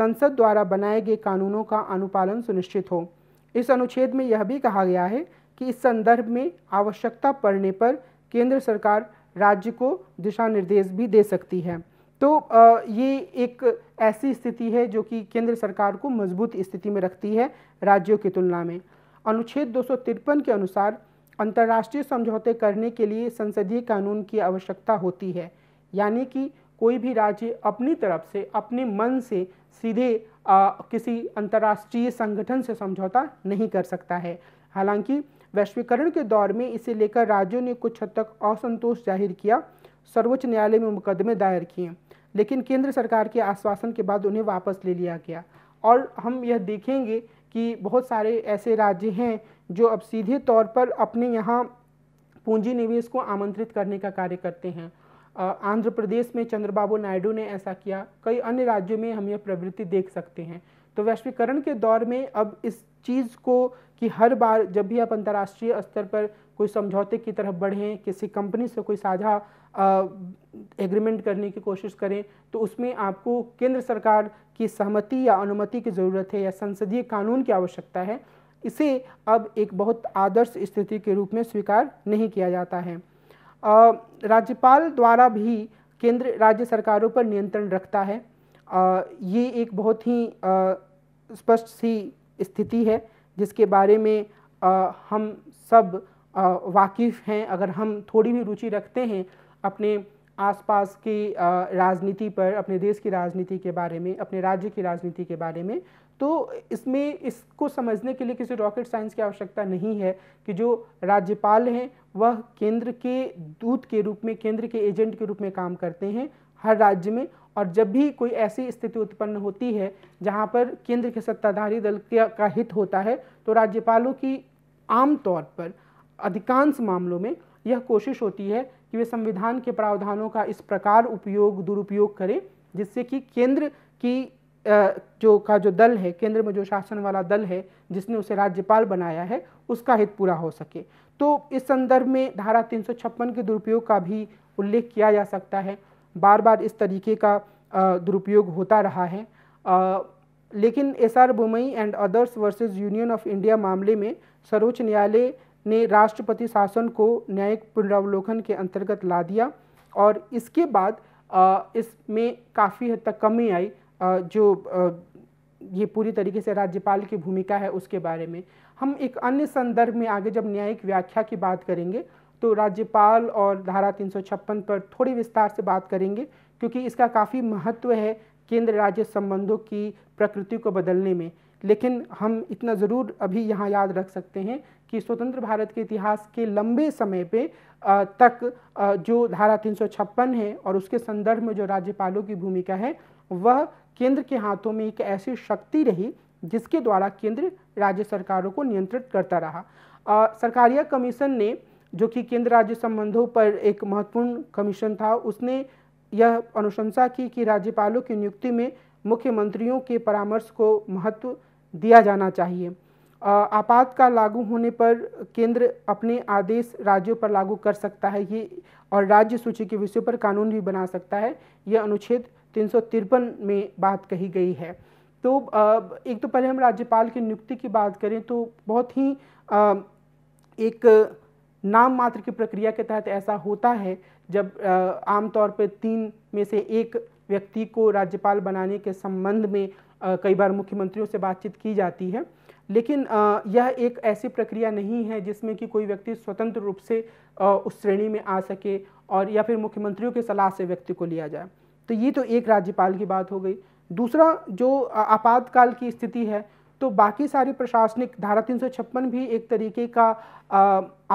संसद द्वारा बनाए गए कानूनों का अनुपालन सुनिश्चित हो इस अनुच्छेद में यह भी कहा गया है कि इस संदर्भ में आवश्यकता पड़ने पर केंद्र सरकार राज्य को दिशा निर्देश भी दे सकती है तो ये एक ऐसी स्थिति है जो कि केंद्र सरकार को मजबूत स्थिति में रखती है राज्यों की तुलना में अनुच्छेद दो के अनुसार अंतर्राष्ट्रीय समझौते करने के लिए संसदीय कानून की आवश्यकता होती है यानी कि कोई भी राज्य अपनी तरफ से अपने मन से सीधे आ, किसी अंतर्राष्ट्रीय संगठन से समझौता नहीं कर सकता है हालांकि वैश्वीकरण के दौर में इसे लेकर राज्यों ने कुछ हद तक असंतोष जाहिर किया सर्वोच्च न्यायालय में मुकदमे दायर किए लेकिन केंद्र सरकार के आश्वासन के बाद उन्हें वापस ले लिया गया और हम यह देखेंगे कि बहुत सारे ऐसे राज्य हैं जो अब सीधे तौर पर अपने यहाँ पूंजी निवेश को आमंत्रित करने का कार्य करते हैं आंध्र प्रदेश में चंद्रबाबू नायडू ने ऐसा किया कई अन्य राज्यों में हम यह प्रवृत्ति देख सकते हैं तो वैश्वीकरण के दौर में अब इस चीज़ को कि हर बार जब भी आप अंतर्राष्ट्रीय स्तर पर कोई समझौते की तरफ बढ़ें किसी कंपनी से कोई साझा एग्रीमेंट करने की कोशिश करें तो उसमें आपको केंद्र सरकार की सहमति या अनुमति की ज़रूरत है या संसदीय कानून की आवश्यकता है इसे अब एक बहुत आदर्श स्थिति के रूप में स्वीकार नहीं किया जाता है राज्यपाल द्वारा भी केंद्र राज्य सरकारों पर नियंत्रण रखता है ये एक बहुत ही स्पष्ट सी स्थिति है जिसके बारे में हम सब वाकिफ़ हैं अगर हम थोड़ी भी रुचि रखते हैं अपने आसपास की राजनीति पर अपने देश की राजनीति के बारे में अपने राज्य की राजनीति के बारे में तो इसमें इसको समझने के लिए किसी रॉकेट साइंस की आवश्यकता नहीं है कि जो राज्यपाल हैं वह केंद्र के दूत के रूप में केंद्र के एजेंट के रूप में काम करते हैं हर राज्य में और जब भी कोई ऐसी स्थिति उत्पन्न होती है जहाँ पर केंद्र के सत्ताधारी दल का हित होता है तो राज्यपालों की आम तौर पर अधिकांश मामलों में यह कोशिश होती है कि वे संविधान के प्रावधानों का इस प्रकार उपयोग दुरुपयोग करें जिससे कि केंद्र की जो का जो दल है केंद्र में जो शासन वाला दल है जिसने उसे राज्यपाल बनाया है उसका हित पूरा हो सके तो इस संदर्भ में धारा तीन के दुरुपयोग का भी उल्लेख किया जा सकता है बार बार इस तरीके का दुरुपयोग होता रहा है लेकिन S R Bommai and others versus Union of India मामले में सर्वोच्च न्यायालय ने राष्ट्रपति शासन को न्यायिक पुनरावलोकन के अंतर्गत ला दिया और इसके बाद इसमें काफ़ी हद तक कमी आई जो ये पूरी तरीके से राज्यपाल की भूमिका है उसके बारे में हम एक अन्य संदर्भ में आगे जब न्यायिक व्याख्या की बात करेंगे तो राज्यपाल और धारा तीन पर थोड़ी विस्तार से बात करेंगे क्योंकि इसका काफ़ी महत्व है केंद्र राज्य संबंधों की प्रकृति को बदलने में लेकिन हम इतना ज़रूर अभी यहाँ याद रख सकते हैं कि स्वतंत्र भारत के इतिहास के लंबे समय पे तक जो धारा 356 है और उसके संदर्भ में जो राज्यपालों की भूमिका है वह केंद्र के हाथों में एक ऐसी शक्ति रही जिसके द्वारा केंद्र राज्य सरकारों को नियंत्रित करता रहा आ, सरकारिया कमीशन ने जो कि केंद्र राज्य संबंधों पर एक महत्वपूर्ण कमीशन था उसने यह अनुशंसा की कि राज्यपालों की नियुक्ति में मुख्यमंत्रियों के परामर्श को महत्व दिया जाना चाहिए आपातकाल लागू होने पर केंद्र अपने आदेश राज्यों पर लागू कर सकता है ये और राज्य सूची के विषय पर कानून भी बना सकता है यह अनुच्छेद तीन में बात कही गई है तो एक तो पहले हम राज्यपाल की नियुक्ति की बात करें तो बहुत ही एक नाम मात्र की प्रक्रिया के तहत ऐसा होता है जब आमतौर पर तीन में से एक व्यक्ति को राज्यपाल बनाने के संबंध में कई बार मुख्यमंत्रियों से बातचीत की जाती है लेकिन यह एक ऐसी प्रक्रिया नहीं है जिसमें कि कोई व्यक्ति स्वतंत्र रूप से उस श्रेणी में आ सके और या फिर मुख्यमंत्रियों की सलाह से व्यक्ति को लिया जाए तो ये तो एक राज्यपाल की बात हो गई दूसरा जो आपातकाल की स्थिति है तो बाकी सारी प्रशासनिक धारा तीन भी एक तरीके का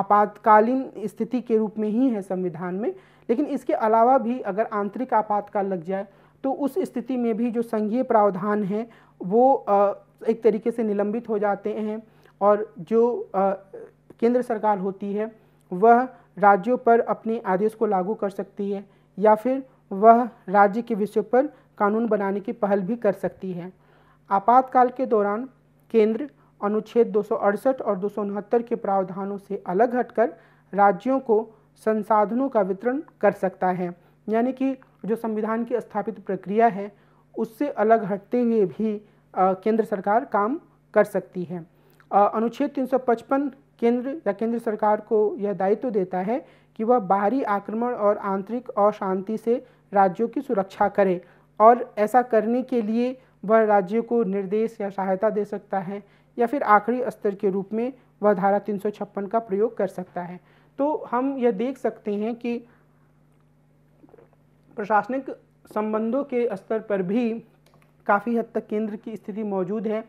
आपातकालीन स्थिति के रूप में ही है संविधान में लेकिन इसके अलावा भी अगर आंतरिक आपातकाल लग जाए तो उस स्थिति में भी जो संघीय प्रावधान हैं वो एक तरीके से निलंबित हो जाते हैं और जो केंद्र सरकार होती है वह राज्यों पर अपने आदेश को लागू कर सकती है या फिर वह राज्य के विषय पर कानून बनाने की पहल भी कर सकती है आपातकाल के दौरान केंद्र अनुच्छेद दो और दो के प्रावधानों से अलग हटकर राज्यों को संसाधनों का वितरण कर सकता है यानी कि जो संविधान की स्थापित प्रक्रिया है उससे अलग हटते हुए भी आ, केंद्र सरकार काम कर सकती है अनुच्छेद 355 केंद्र या केंद्र सरकार को यह दायित्व तो देता है कि वह बाहरी आक्रमण और आंतरिक अशांति से राज्यों की सुरक्षा करे और ऐसा करने के लिए वह राज्य को निर्देश या सहायता दे सकता है या फिर आखिरी स्तर के रूप में वह धारा तीन का प्रयोग कर सकता है तो हम यह देख सकते हैं कि प्रशासनिक संबंधों के स्तर पर भी काफ़ी हद तक केंद्र की स्थिति मौजूद है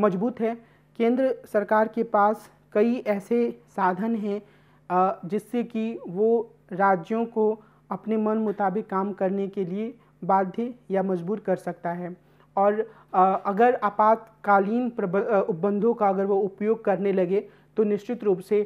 मजबूत है केंद्र सरकार के पास कई ऐसे साधन हैं जिससे कि वो राज्यों को अपने मन मुताबिक काम करने के लिए बाध्य या मजबूर कर सकता है और अगर आपातकालीन उपबंधों का अगर वो उपयोग करने लगे तो निश्चित रूप से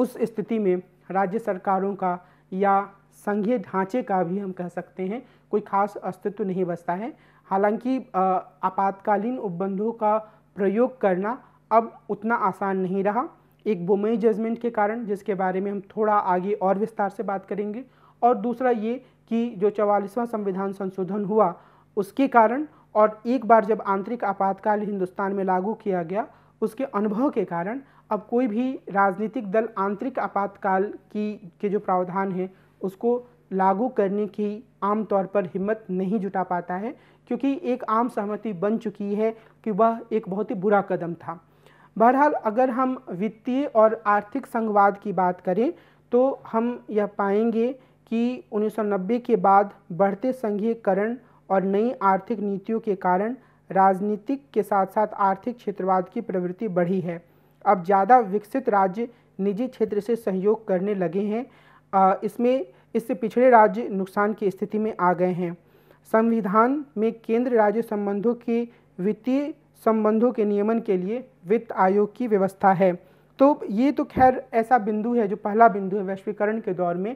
उस स्थिति में राज्य सरकारों का या संघीय ढांचे का भी हम कह सकते हैं कोई खास अस्तित्व नहीं बचता है हालांकि आपातकालीन उपबंधों का प्रयोग करना अब उतना आसान नहीं रहा एक बोमई जजमेंट के कारण जिसके बारे में हम थोड़ा आगे और विस्तार से बात करेंगे और दूसरा ये कि जो चवालीसवां संविधान संशोधन हुआ उसके कारण और एक बार जब आंतरिक आपातकाल हिंदुस्तान में लागू किया गया उसके अनुभव के कारण अब कोई भी राजनीतिक दल आंतरिक आपातकाल की के जो प्रावधान हैं उसको लागू करने की आमतौर पर हिम्मत नहीं जुटा पाता है क्योंकि एक आम सहमति बन चुकी है कि वह एक बहुत ही बुरा कदम था बहरहाल अगर हम वित्तीय और आर्थिक संघवाद की बात करें तो हम यह पाएंगे कि 1990 के बाद बढ़ते संघीयकरण और नई आर्थिक नीतियों के कारण राजनीतिक के साथ साथ आर्थिक क्षेत्रवाद की प्रवृत्ति बढ़ी है अब ज़्यादा विकसित राज्य निजी क्षेत्र से सहयोग करने लगे हैं इसमें इससे पिछड़े राज्य नुकसान की स्थिति में आ गए हैं संविधान में केंद्र राज्य संबंधों के वित्तीय संबंधों के नियमन के लिए वित्त आयोग की व्यवस्था है तो ये तो खैर ऐसा बिंदु है जो पहला बिंदु है वैश्वीकरण के दौर में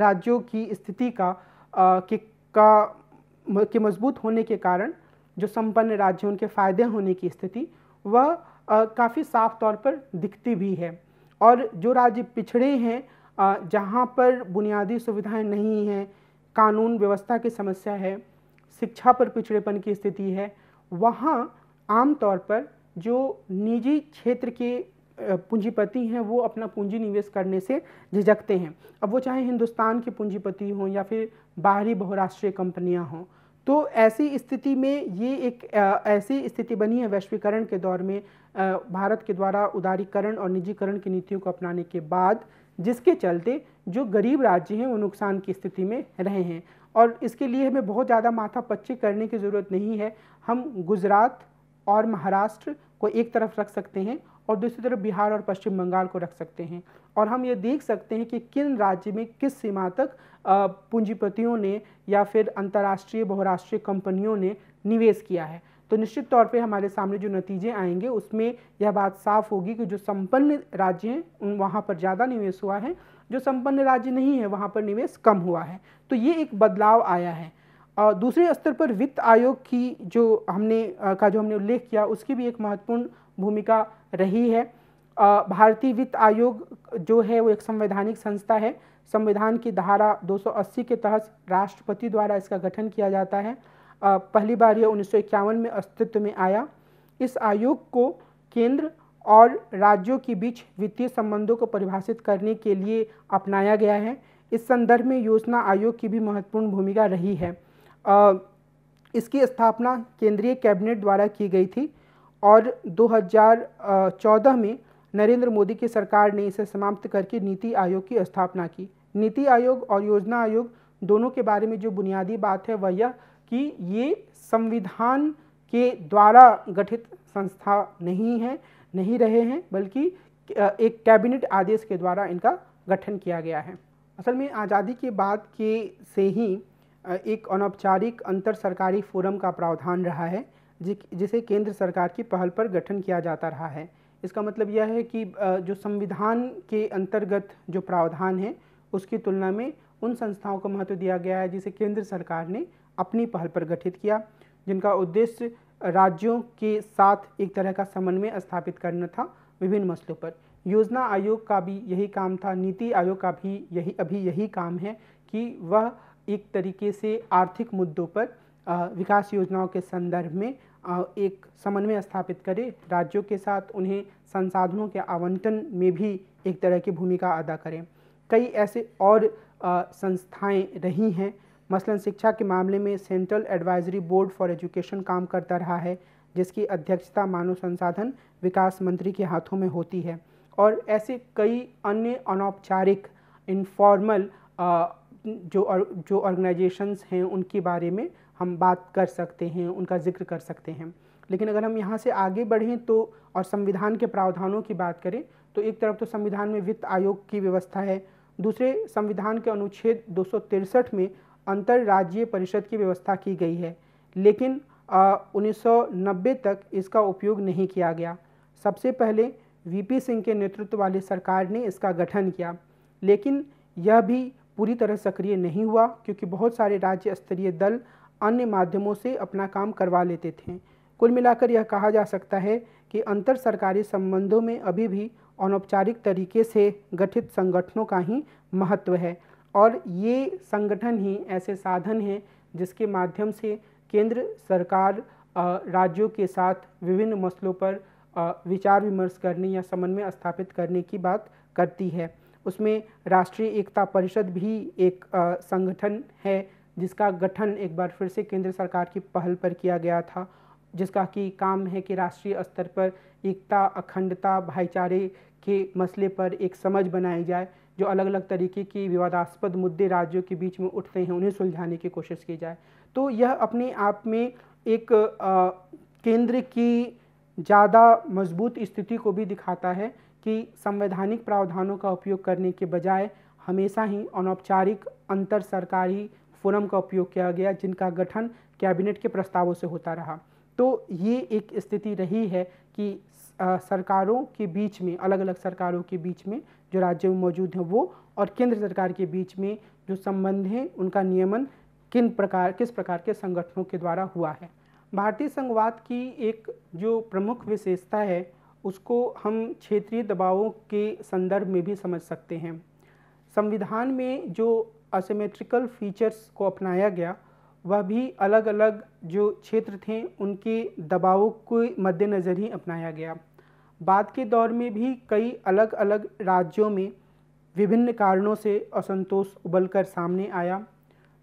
राज्यों की स्थिति का के का के मजबूत होने के कारण जो संपन्न राज्य उनके फायदे होने की स्थिति वह काफ़ी साफ तौर पर दिखती भी है और जो राज्य पिछड़े हैं जहाँ पर बुनियादी सुविधाएं नहीं हैं कानून व्यवस्था की समस्या है शिक्षा पर पिछड़ेपन की स्थिति है वहाँ आमतौर पर जो निजी क्षेत्र के पूंजीपति हैं वो अपना पूंजी निवेश करने से झिझकते हैं अब वो चाहे हिंदुस्तान के पूंजीपति हों या फिर बाहरी बहुराष्ट्रीय कंपनियां हों तो ऐसी स्थिति में ये एक ऐसी स्थिति बनी है वैश्वीकरण के दौर में भारत के द्वारा उदारीकरण और निजीकरण की नीतियों को अपनाने के बाद जिसके चलते जो गरीब राज्य हैं वो नुकसान की स्थिति में रहे हैं और इसके लिए हमें बहुत ज़्यादा माथा पच्ची करने की ज़रूरत नहीं है हम गुजरात और महाराष्ट्र को एक तरफ रख सकते हैं और दूसरी तरफ बिहार और पश्चिम बंगाल को रख सकते हैं और हम ये देख सकते हैं कि किन राज्य में किस सीमा तक पूंजीपतियों ने या फिर अंतर्राष्ट्रीय बहुराष्ट्रीय कंपनियों ने निवेश किया है तो निश्चित तौर पे हमारे सामने जो नतीजे आएंगे उसमें यह बात साफ होगी कि जो संपन्न राज्य हैं उन वहाँ पर ज़्यादा निवेश हुआ है जो संपन्न राज्य नहीं है वहाँ पर निवेश कम हुआ है तो ये एक बदलाव आया है दूसरे स्तर पर वित्त आयोग की जो हमने का जो हमने उल्लेख किया उसकी भी एक महत्वपूर्ण भूमिका रही है भारतीय वित्त आयोग जो है वो एक संवैधानिक संस्था है संविधान की धारा 280 के तहत राष्ट्रपति द्वारा इसका गठन किया जाता है पहली बार यह उन्नीस में अस्तित्व में आया इस आयोग को केंद्र और राज्यों के बीच वित्तीय संबंधों को परिभाषित करने के लिए अपनाया गया है इस संदर्भ में योजना आयोग की भी महत्वपूर्ण भूमिका रही है इसकी स्थापना केंद्रीय कैबिनेट द्वारा की गई थी और 2014 में नरेंद्र मोदी की सरकार ने इसे समाप्त करके नीति आयोग की स्थापना की नीति आयोग और योजना आयोग दोनों के बारे में जो बुनियादी बात है वह यह कि ये संविधान के द्वारा गठित संस्था नहीं है नहीं रहे हैं बल्कि एक कैबिनेट आदेश के द्वारा इनका गठन किया गया है असल में आज़ादी के बाद के से ही एक अनौपचारिक अंतर सरकारी फोरम का प्रावधान रहा है जिसे केंद्र सरकार की पहल पर गठन किया जाता रहा है इसका मतलब यह है कि जो संविधान के अंतर्गत जो प्रावधान है उसकी तुलना में उन संस्थाओं को महत्व दिया गया है जिसे केंद्र सरकार ने अपनी पहल पर गठित किया जिनका उद्देश्य राज्यों के साथ एक तरह का समन्वय स्थापित करना था विभिन्न मसलों पर योजना आयोग का भी यही काम था नीति आयोग का भी यही अभी यही काम है कि वह एक तरीके से आर्थिक मुद्दों पर विकास योजनाओं के संदर्भ में एक समन्वय स्थापित करे राज्यों के साथ उन्हें संसाधनों के आवंटन में भी एक तरह की भूमिका अदा करें कई ऐसे और संस्थाएं रही हैं मसलन शिक्षा के मामले में Central Advisory Board for Education काम करता रहा है जिसकी अध्यक्षता मानव संसाधन विकास मंत्री के हाथों में होती है और ऐसे कई अन्य अनौपचारिक इनफॉर्मल जो और, जो ऑर्गेनाइजेशंस हैं उनके बारे में हम बात कर सकते हैं उनका जिक्र कर सकते हैं लेकिन अगर हम यहाँ से आगे बढ़ें तो और संविधान के प्रावधानों की बात करें तो एक तरफ तो संविधान में वित्त आयोग की व्यवस्था है दूसरे संविधान के अनुच्छेद दो में अंतर्राज्यीय परिषद की व्यवस्था की गई है लेकिन उन्नीस तक इसका उपयोग नहीं किया गया सबसे पहले वीपी सिंह के नेतृत्व वाली सरकार ने इसका गठन किया लेकिन यह भी पूरी तरह सक्रिय नहीं हुआ क्योंकि बहुत सारे राज्य स्तरीय दल अन्य माध्यमों से अपना काम करवा लेते थे कुल मिलाकर यह कहा जा सकता है कि अंतर सरकारी संबंधों में अभी भी अनौपचारिक तरीके से गठित संगठनों का ही महत्व है और ये संगठन ही ऐसे साधन हैं जिसके माध्यम से केंद्र सरकार राज्यों के साथ विभिन्न मसलों पर विचार विमर्श करने या समन्वय स्थापित करने की बात करती है उसमें राष्ट्रीय एकता परिषद भी एक संगठन है जिसका गठन एक बार फिर से केंद्र सरकार की पहल पर किया गया था जिसका कि काम है कि राष्ट्रीय स्तर पर एकता अखंडता भाईचारे के मसले पर एक समझ बनाई जाए जो अलग अलग तरीके की विवादास्पद मुद्दे राज्यों के बीच में उठते हैं उन्हें सुलझाने की कोशिश की जाए तो यह अपने आप में एक केंद्र की ज़्यादा मजबूत स्थिति को भी दिखाता है कि संवैधानिक प्रावधानों का उपयोग करने के बजाय हमेशा ही अनौपचारिक अंतर सरकारी फोरम का उपयोग किया गया जिनका गठन कैबिनेट के प्रस्तावों से होता रहा तो ये एक स्थिति रही है कि सरकारों के बीच में अलग अलग सरकारों के बीच में जो राज्य में मौजूद हैं वो और केंद्र सरकार के बीच में जो संबंध हैं उनका नियमन किन प्रकार किस प्रकार के संगठनों के द्वारा हुआ है भारतीय संघवाद की एक जो प्रमुख विशेषता है उसको हम क्षेत्रीय दबावों के संदर्भ में भी समझ सकते हैं संविधान में जो असीमेट्रिकल फीचर्स को अपनाया गया वह भी अलग अलग जो क्षेत्र थे उनके दबावों को मद्देनज़र ही अपनाया गया बाद के दौर में भी कई अलग अलग राज्यों में विभिन्न कारणों से असंतोष उबलकर सामने आया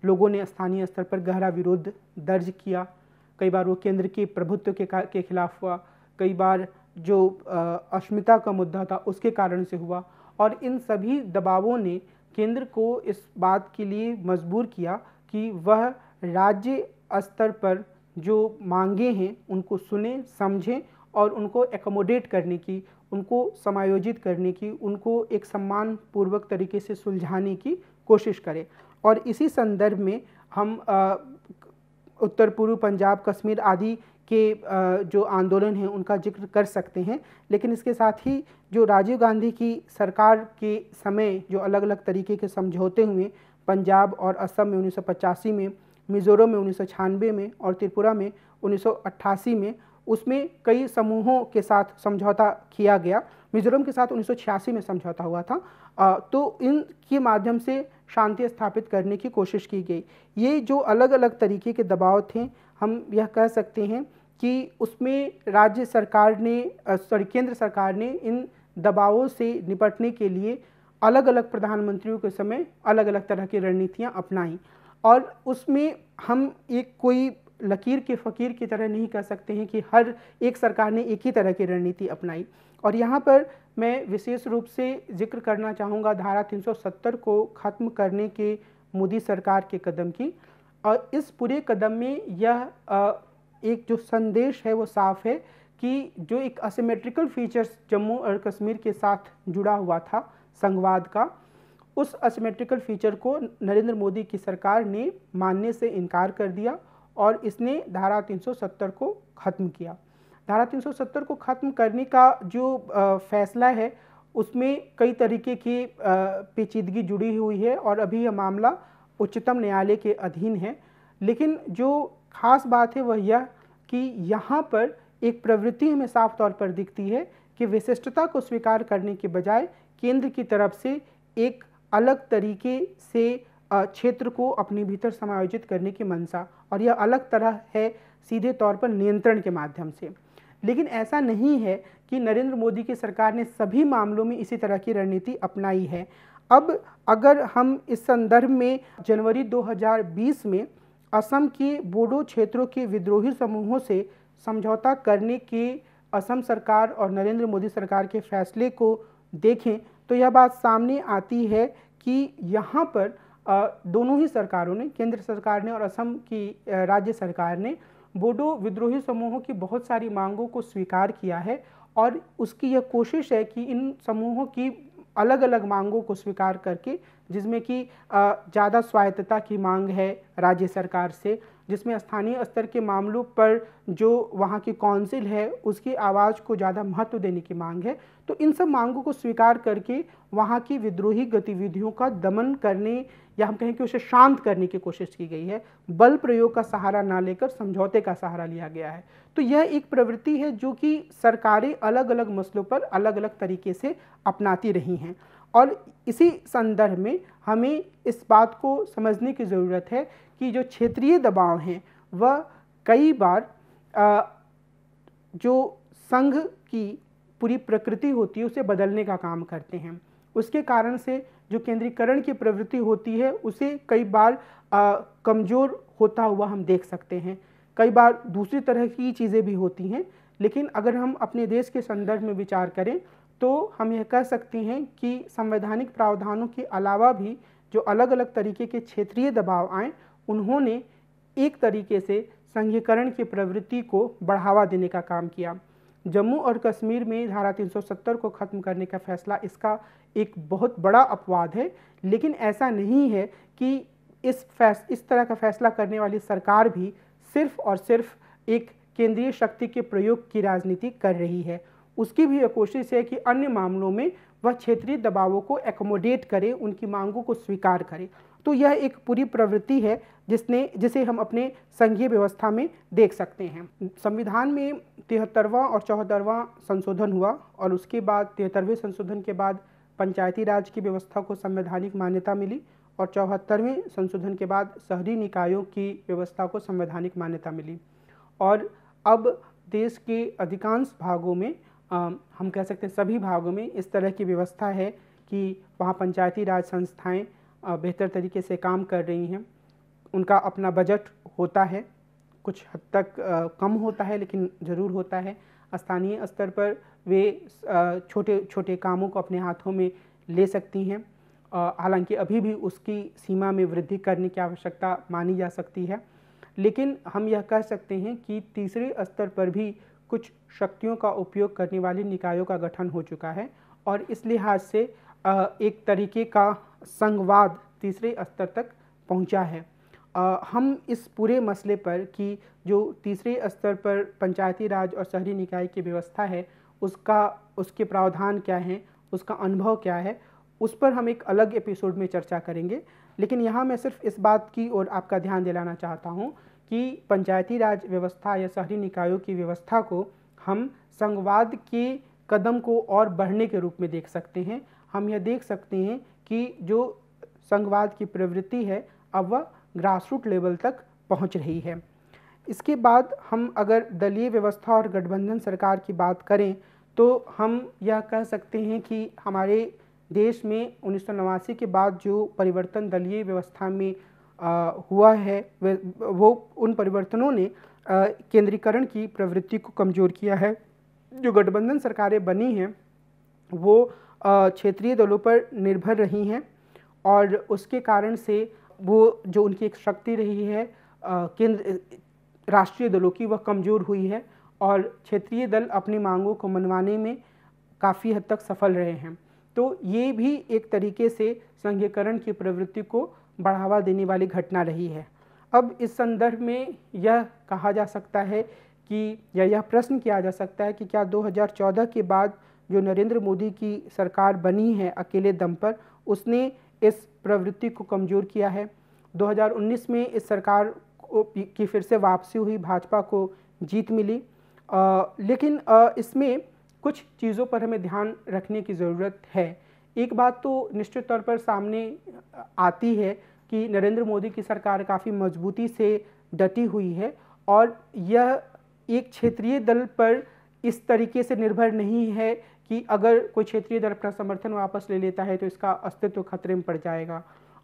लोगों ने स्थानीय स्तर पर गहरा विरोध दर्ज किया कई बार वो केंद्र के प्रभुत्व के, के खिलाफ हुआ कई बार जो अस्मिता का मुद्दा था उसके कारण से हुआ और इन सभी दबावों ने केंद्र को इस बात के लिए मजबूर किया कि वह राज्य स्तर पर जो मांगे हैं उनको सुने समझें और उनको एकोमोडेट करने की उनको समायोजित करने की उनको एक सम्मान पूर्वक तरीके से सुलझाने की कोशिश करें और इसी संदर्भ में हम आ, उत्तर पूर्व पंजाब कश्मीर आदि के जो आंदोलन हैं उनका जिक्र कर सकते हैं लेकिन इसके साथ ही जो राजीव गांधी की सरकार के समय जो अलग अलग तरीके के समझौते हुए पंजाब और असम में उन्नीस में मिज़ोरम में उन्नीस में और त्रिपुरा में उन्नीस में उसमें कई समूहों के साथ समझौता किया गया मिजोरम के साथ उन्नीस में समझौता हुआ था तो इनके माध्यम से शांति स्थापित करने की कोशिश की गई ये जो अलग अलग तरीके के दबाव थे हम यह कह सकते हैं कि उसमें राज्य सरकार ने सॉरी केंद्र सरकार ने इन दबावों से निपटने के लिए अलग अलग प्रधानमंत्रियों के समय अलग अलग तरह की रणनीतियाँ अपनाई और उसमें हम एक कोई लकीर के फ़कीर की तरह नहीं कह सकते हैं कि हर एक सरकार ने एक ही तरह की रणनीति अपनाई और यहाँ पर मैं विशेष रूप से जिक्र करना चाहूँगा धारा 370 को ख़त्म करने के मोदी सरकार के कदम की और इस पूरे कदम में यह एक जो संदेश है वो साफ है कि जो एक असीमेट्रिकल फीचर्स जम्मू और कश्मीर के साथ जुड़ा हुआ था संघवाद का उस असीमेट्रिकल फीचर को नरेंद्र मोदी की सरकार ने मानने से इनकार कर दिया और इसने धारा 370 को ख़त्म किया धारा 370 को ख़त्म करने का जो फैसला है उसमें कई तरीके की पेचीदगी जुड़ी हुई है और अभी यह मामला उच्चतम न्यायालय के अधीन है लेकिन जो ख़ास बात है वह यह कि यहाँ पर एक प्रवृत्ति हमें साफ तौर पर दिखती है कि विशिष्टता को स्वीकार करने के बजाय केंद्र की तरफ से एक अलग तरीके से क्षेत्र को अपने भीतर समायोजित करने की मंशा और यह अलग तरह है सीधे तौर पर नियंत्रण के माध्यम से लेकिन ऐसा नहीं है कि नरेंद्र मोदी की सरकार ने सभी मामलों में इसी तरह की रणनीति अपनाई है अब अगर हम इस संदर्भ में जनवरी 2020 में असम के बोडो क्षेत्रों के विद्रोही समूहों से समझौता करने के असम सरकार और नरेंद्र मोदी सरकार के फैसले को देखें तो यह बात सामने आती है कि यहाँ पर दोनों ही सरकारों ने केंद्र सरकार ने और असम की राज्य सरकार ने बोडो विद्रोही समूहों की बहुत सारी मांगों को स्वीकार किया है और उसकी यह कोशिश है कि इन समूहों की अलग अलग मांगों को स्वीकार करके जिसमें कि ज़्यादा स्वायत्तता की मांग है राज्य सरकार से जिसमें स्थानीय स्तर के मामलों पर जो वहाँ की काउंसिल है उसकी आवाज़ को ज़्यादा महत्व देने की मांग है तो इन सब मांगों को स्वीकार करके वहाँ की विद्रोही गतिविधियों का दमन करने या हम कहें कि उसे शांत करने की कोशिश की गई है बल प्रयोग का सहारा ना लेकर समझौते का सहारा लिया गया है तो यह एक प्रवृत्ति है जो कि सरकारें अलग अलग मसलों पर अलग अलग तरीके से अपनाती रही हैं और इसी संदर्भ में हमें इस बात को समझने की ज़रूरत है कि जो क्षेत्रीय दबाव हैं वह कई बार आ, जो संघ की पूरी प्रकृति होती है उसे बदलने का काम करते हैं उसके कारण से जो केंद्रीकरण की प्रवृत्ति होती है उसे कई बार कमज़ोर होता हुआ हम देख सकते हैं कई बार दूसरी तरह की चीज़ें भी होती हैं लेकिन अगर हम अपने देश के संदर्भ में विचार करें तो हम यह कह सकते हैं कि संवैधानिक प्रावधानों के अलावा भी जो अलग अलग तरीके के क्षेत्रीय दबाव आएँ उन्होंने एक तरीके से संघीकरण की प्रवृत्ति को बढ़ावा देने का काम किया जम्मू और कश्मीर में धारा 370 को ख़त्म करने का फैसला इसका एक बहुत बड़ा अपवाद है लेकिन ऐसा नहीं है कि इस फैस इस तरह का फैसला करने वाली सरकार भी सिर्फ और सिर्फ एक केंद्रीय शक्ति के प्रयोग की राजनीति कर रही है उसकी भी यह कोशिश है कि अन्य मामलों में वह क्षेत्रीय दबावों को एकोमोडेट करे उनकी मांगों को स्वीकार करे तो यह एक पूरी प्रवृत्ति है जिसने जिसे हम अपने संघीय व्यवस्था में देख सकते हैं संविधान में तिहत्तरवां और चौहत्तरवां संशोधन हुआ और उसके बाद तिहत्तरवें संशोधन के बाद पंचायती राज की व्यवस्था को संवैधानिक मान्यता मिली और चौहत्तरवें संशोधन के बाद शहरी निकायों की व्यवस्था को संवैधानिक मान्यता मिली और अब देश के अधिकांश भागों में आ, हम कह सकते हैं सभी भागों में इस तरह की व्यवस्था है कि वहाँ पंचायती राज संस्थाएं बेहतर तरीके से काम कर रही हैं उनका अपना बजट होता है कुछ हद तक कम होता है लेकिन ज़रूर होता है स्थानीय स्तर पर वे छोटे छोटे कामों को अपने हाथों में ले सकती हैं हालांकि अभी भी उसकी सीमा में वृद्धि करने की आवश्यकता मानी जा सकती है लेकिन हम यह कह सकते हैं कि तीसरे स्तर पर भी कुछ शक्तियों का उपयोग करने वाले निकायों का गठन हो चुका है और इस लिहाज से एक तरीके का संघवाद तीसरे स्तर तक पहुंचा है आ, हम इस पूरे मसले पर कि जो तीसरे स्तर पर पंचायती राज और शहरी निकाय की व्यवस्था है उसका उसके प्रावधान क्या हैं उसका अनुभव क्या है उस पर हम एक अलग एपिसोड में चर्चा करेंगे लेकिन यहाँ मैं सिर्फ इस बात की ओर आपका ध्यान दिलाना चाहता हूँ कि पंचायती राज व्यवस्था या शहरी निकायों की व्यवस्था को हम संघवाद के कदम को और बढ़ने के रूप में देख सकते हैं हम यह देख सकते हैं कि जो संघवाद की प्रवृत्ति है अब वह ग्रासरूट लेवल तक पहुंच रही है इसके बाद हम अगर दलीय व्यवस्था और गठबंधन सरकार की बात करें तो हम यह कह सकते हैं कि हमारे देश में उन्नीस के बाद जो परिवर्तन दलीय व्यवस्था में आ, हुआ है वो उन परिवर्तनों ने केंद्रीकरण की प्रवृत्ति को कमज़ोर किया है जो गठबंधन सरकारें बनी हैं वो क्षेत्रीय दलों पर निर्भर रही हैं और उसके कारण से वो जो उनकी एक शक्ति रही है केंद्र राष्ट्रीय दलों की वह कमज़ोर हुई है और क्षेत्रीय दल अपनी मांगों को मनवाने में काफ़ी हद तक सफल रहे हैं तो ये भी एक तरीके से संघीकरण की प्रवृत्ति को बढ़ावा देने वाली घटना रही है अब इस संदर्भ में यह कहा जा सकता है कि या यह प्रश्न किया जा सकता है कि क्या 2014 के बाद जो नरेंद्र मोदी की सरकार बनी है अकेले दम पर उसने इस प्रवृत्ति को कमज़ोर किया है 2019 में इस सरकार की फिर से वापसी हुई भाजपा को जीत मिली आ, लेकिन आ, इसमें कुछ चीज़ों पर हमें ध्यान रखने की ज़रूरत है एक बात तो निश्चित तौर पर सामने आती है कि नरेंद्र मोदी की सरकार काफ़ी मजबूती से डटी हुई है और यह एक क्षेत्रीय दल पर इस तरीके से निर्भर नहीं है कि अगर कोई क्षेत्रीय दल अपना समर्थन वापस ले लेता है तो इसका अस्तित्व खतरे में पड़ जाएगा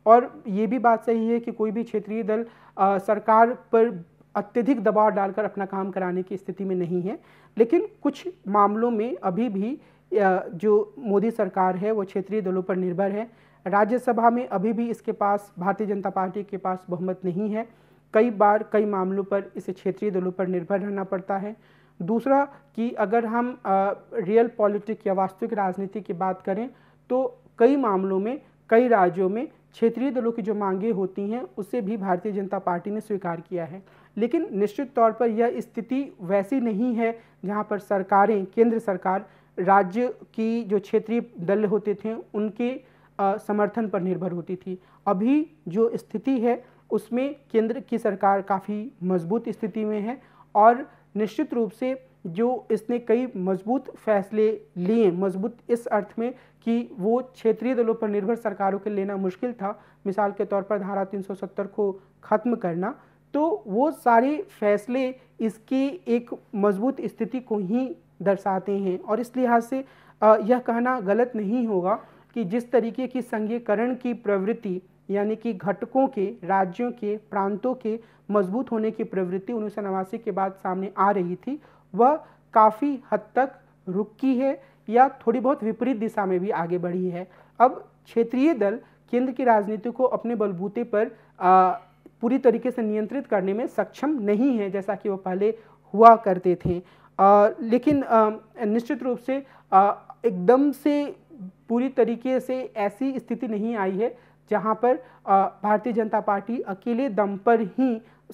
और ये भी बात सही है कि कोई भी क्षेत्रीय दल आ, सरकार पर अत्यधिक दबाव डालकर अपना काम कराने की स्थिति में नहीं है लेकिन कुछ मामलों में अभी भी जो मोदी सरकार है वो क्षेत्रीय दलों पर निर्भर है राज्यसभा में अभी भी इसके पास भारतीय जनता पार्टी के पास बहुमत नहीं है कई बार कई मामलों पर इसे क्षेत्रीय दलों पर निर्भर रहना पड़ता है दूसरा कि अगर हम रियल पॉलिटिक या वास्तविक राजनीति की बात करें तो कई मामलों में कई राज्यों में क्षेत्रीय दलों की जो मांगे होती हैं उसे भी भारतीय जनता पार्टी ने स्वीकार किया है लेकिन निश्चित तौर पर यह स्थिति वैसी नहीं है जहाँ पर सरकारें केंद्र सरकार राज्य की जो क्षेत्रीय दल होते थे उनके आ, समर्थन पर निर्भर होती थी अभी जो स्थिति है उसमें केंद्र की सरकार काफ़ी मजबूत स्थिति में है और निश्चित रूप से जो इसने कई मजबूत फैसले लिए मजबूत इस अर्थ में कि वो क्षेत्रीय दलों पर निर्भर सरकारों के लेना मुश्किल था मिसाल के तौर पर धारा 370 को ख़त्म करना तो वो सारे फैसले इसकी एक मजबूत स्थिति को ही दर्शाते हैं और इस लिहाज से यह कहना गलत नहीं होगा कि जिस तरीके की संघीयकरण की प्रवृत्ति यानी कि घटकों के राज्यों के प्रांतों के मजबूत होने की प्रवृत्ति उन्नीस सौ नवासी के बाद सामने आ रही थी वह काफ़ी हद तक रुकी है या थोड़ी बहुत विपरीत दिशा में भी आगे बढ़ी है अब क्षेत्रीय दल केंद्र की राजनीति को अपने बलबूते पर आ, पूरी तरीके से नियंत्रित करने में सक्षम नहीं है जैसा कि वो पहले हुआ करते थे आ, लेकिन निश्चित रूप से एकदम से पूरी तरीके से ऐसी स्थिति नहीं आई है जहाँ पर भारतीय जनता पार्टी अकेले दम पर ही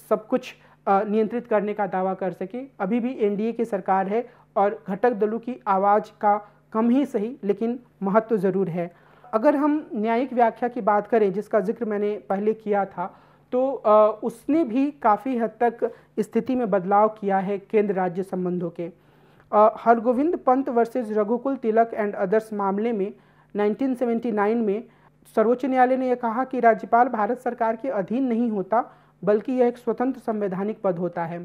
सब कुछ नियंत्रित करने का दावा कर सके अभी भी एनडीए की सरकार है और घटक दलों की आवाज़ का कम ही सही लेकिन महत्व ज़रूर है अगर हम न्यायिक व्याख्या की बात करें जिसका जिक्र मैंने पहले किया था तो उसने भी काफ़ी हद तक स्थिति में बदलाव किया है केंद्र राज्य संबंधों के Hargovind Pant versus Raghukul Tilak and others मामले में 1979 में सर्वोच्च न्यायालय ने यह कहा कि राज्यपाल भारत सरकार के अधीन नहीं होता बल्कि यह एक स्वतंत्र संवैधानिक पद होता है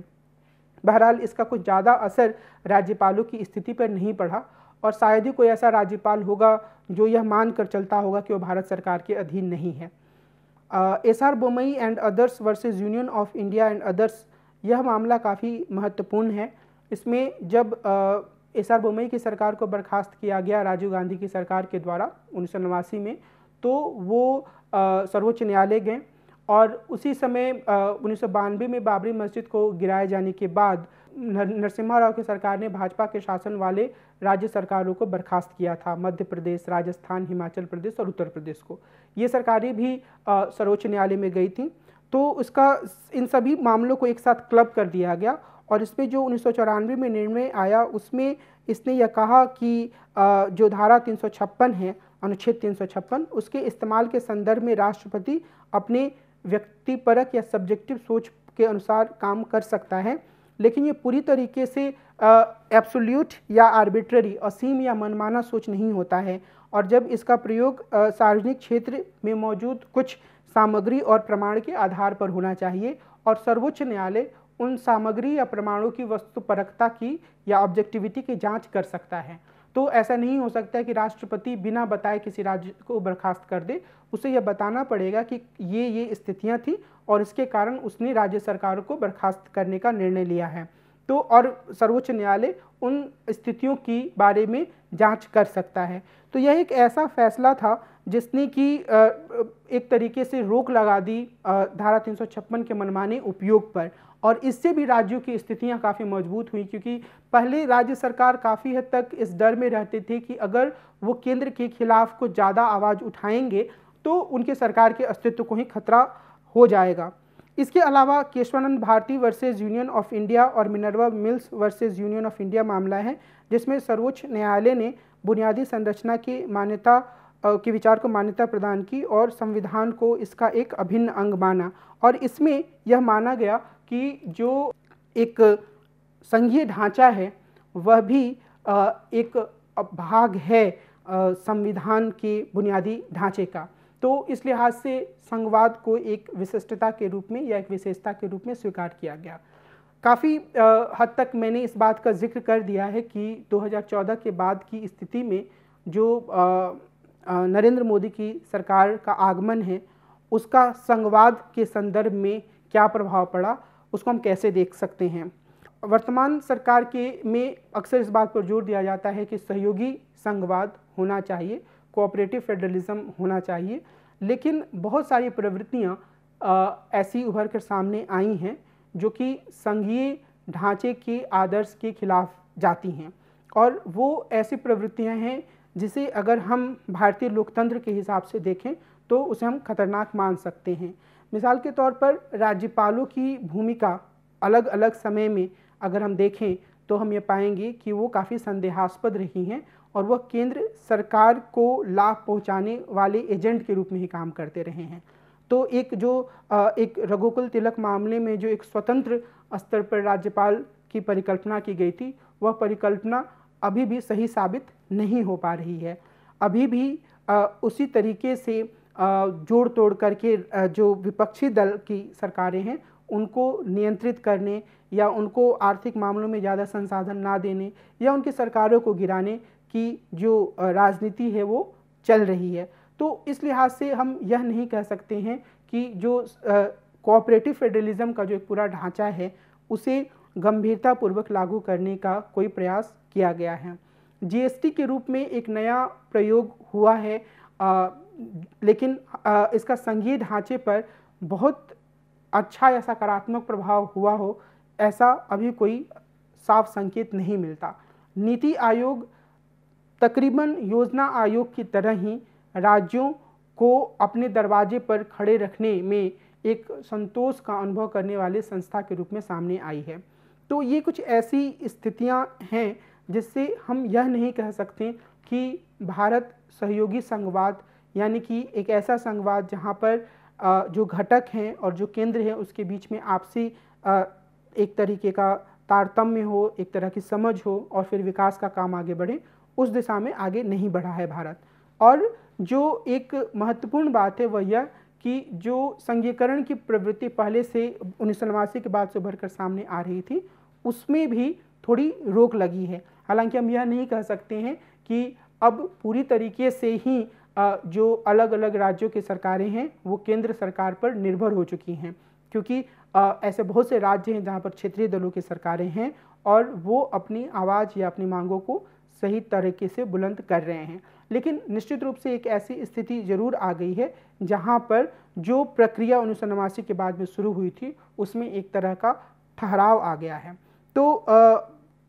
बहरहाल इसका कुछ ज़्यादा असर राज्यपालों की स्थिति पर नहीं पड़ा और शायद ही कोई ऐसा राज्यपाल होगा जो यह मान कर चलता होगा कि वो भारत सरकार के अधीन नहीं है S R Bommai and others versus Union of India and others यह मामला काफ़ी महत्वपूर्ण है इसमें जब एस आर बोमई की सरकार को बर्खास्त किया गया राजीव गांधी की सरकार के द्वारा उन्नीस में तो वो सर्वोच्च न्यायालय गए और उसी समय उन्नीस में बाबरी मस्जिद को गिराए जाने के बाद नरसिम्हा राव की सरकार ने भाजपा के शासन वाले राज्य सरकारों को बर्खास्त किया था मध्य प्रदेश राजस्थान हिमाचल प्रदेश और उत्तर प्रदेश को ये सरकारें भी सर्वोच्च न्यायालय में गई थी तो उसका इन सभी मामलों को एक साथ क्लब कर दिया गया और इसमें जो उन्नीस में निर्णय आया उसमें इसने यह कहा कि जो धारा तीन है अनुच्छेद तीन उसके इस्तेमाल के संदर्भ में राष्ट्रपति अपने व्यक्तिपरक या सब्जेक्टिव सोच के अनुसार काम कर सकता है लेकिन ये पूरी तरीके से एब्सोल्यूट या आर्बिट्ररी असीम या मनमाना सोच नहीं होता है और जब इसका प्रयोग सार्वजनिक क्षेत्र में मौजूद कुछ सामग्री और प्रमाण के आधार पर होना चाहिए और सर्वोच्च न्यायालय उन सामग्री या प्रमाणों की वस्तुपरकता की या ऑब्जेक्टिविटी की जांच कर सकता है तो ऐसा नहीं हो सकता कि राष्ट्रपति बिना बताए किसी राज्य को बर्खास्त कर दे उसे यह बताना पड़ेगा कि ये ये स्थितियाँ थी और इसके कारण उसने राज्य सरकार को बर्खास्त करने का निर्णय लिया है तो और सर्वोच्च न्यायालय उन स्थितियों की बारे में जांच कर सकता है तो यह एक ऐसा फैसला था जिसने कि एक तरीके से रोक लगा दी धारा तीन के मनमाने उपयोग पर और इससे भी राज्यों की स्थितियां काफ़ी मजबूत हुई क्योंकि पहले राज्य सरकार काफ़ी हद तक इस डर में रहते थे कि अगर वो केंद्र के खिलाफ कुछ ज़्यादा आवाज़ उठाएंगे तो उनके सरकार के अस्तित्व को ही खतरा हो जाएगा इसके अलावा Keshavananda Bharati versus Union of India और Minerva Mills versus Union of India मामला है जिसमें सर्वोच्च न्यायालय ने बुनियादी संरचना की मान्यता के विचार को मान्यता प्रदान की और संविधान को इसका एक अभिन्न अंग माना और इसमें यह माना गया कि जो एक संघीय ढांचा है वह भी एक भाग है संविधान के बुनियादी ढांचे का तो इस लिहाज से संघवाद को एक विशिष्टता के रूप में या एक विशेषता के रूप में स्वीकार किया गया काफ़ी हद तक मैंने इस बात का जिक्र कर दिया है कि 2014 के बाद की स्थिति में जो नरेंद्र मोदी की सरकार का आगमन है उसका संघवाद के संदर्भ में क्या प्रभाव पड़ा उसको हम कैसे देख सकते हैं वर्तमान सरकार के में अक्सर इस बात पर जोर दिया जाता है कि सहयोगी संघवाद होना चाहिए कोऑपरेटिव फेडरलिज्म होना चाहिए लेकिन बहुत सारी प्रवृत्तियाँ ऐसी उभर कर सामने आई हैं जो कि संघीय ढांचे के आदर्श के खिलाफ जाती हैं और वो ऐसी प्रवृत्तियाँ हैं जिसे अगर हम भारतीय लोकतंत्र के हिसाब से देखें तो उसे हम खतरनाक मान सकते हैं मिसाल के तौर पर राज्यपालों की भूमिका अलग अलग समय में अगर हम देखें तो हम ये पाएंगे कि वो काफ़ी संदेहास्पद रही हैं और वह केंद्र सरकार को लाभ पहुंचाने वाले एजेंट के रूप में ही काम करते रहे हैं तो एक जो एक रघुकुल तिलक मामले में जो एक स्वतंत्र स्तर पर राज्यपाल की परिकल्पना की गई थी वह परिकल्पना अभी भी सही साबित नहीं हो पा रही है अभी भी आ, उसी तरीके से आ, जोड़ तोड़ करके आ, जो विपक्षी दल की सरकारें हैं उनको नियंत्रित करने या उनको आर्थिक मामलों में ज़्यादा संसाधन ना देने या उनकी सरकारों को गिराने की जो राजनीति है वो चल रही है तो इस लिहाज से हम यह नहीं कह सकते हैं कि जो कोऑपरेटिव फेडरलिज्म का जो एक पूरा ढांचा है उसे गंभीरतापूर्वक लागू करने का कोई प्रयास किया गया है जीएसटी के रूप में एक नया प्रयोग हुआ है आ, लेकिन आ, इसका संघीय ढांचे पर बहुत अच्छा या सकारात्मक प्रभाव हुआ हो ऐसा अभी कोई साफ संकेत नहीं मिलता नीति आयोग तकरीबन योजना आयोग की तरह ही राज्यों को अपने दरवाजे पर खड़े रखने में एक संतोष का अनुभव करने वाले संस्था के रूप में सामने आई है तो ये कुछ ऐसी स्थितियां हैं जिससे हम यह नहीं कह सकते कि भारत सहयोगी संघवाद यानी कि एक ऐसा संघवाद जहाँ पर जो घटक हैं और जो केंद्र हैं उसके बीच में आपसी एक तरीके का तारतम्य हो एक तरह की समझ हो और फिर विकास का काम आगे बढ़े उस दिशा में आगे नहीं बढ़ा है भारत और जो एक महत्वपूर्ण बात है वह यह कि जो संघीकरण की प्रवृत्ति पहले से उन्नीस के बाद से उभर कर सामने आ रही थी उसमें भी थोड़ी रोक लगी है हालांकि हम यह नहीं कह सकते हैं कि अब पूरी तरीके से ही जो अलग अलग राज्यों की सरकारें हैं वो केंद्र सरकार पर निर्भर हो चुकी हैं क्योंकि ऐसे बहुत से राज्य हैं जहाँ पर क्षेत्रीय दलों की सरकारें हैं और वो अपनी आवाज़ या अपनी मांगों को सही तरीके से बुलंद कर रहे हैं लेकिन निश्चित रूप से एक ऐसी स्थिति ज़रूर आ गई है जहाँ पर जो प्रक्रिया उन्नीस के बाद में शुरू हुई थी उसमें एक तरह का ठहराव आ गया है तो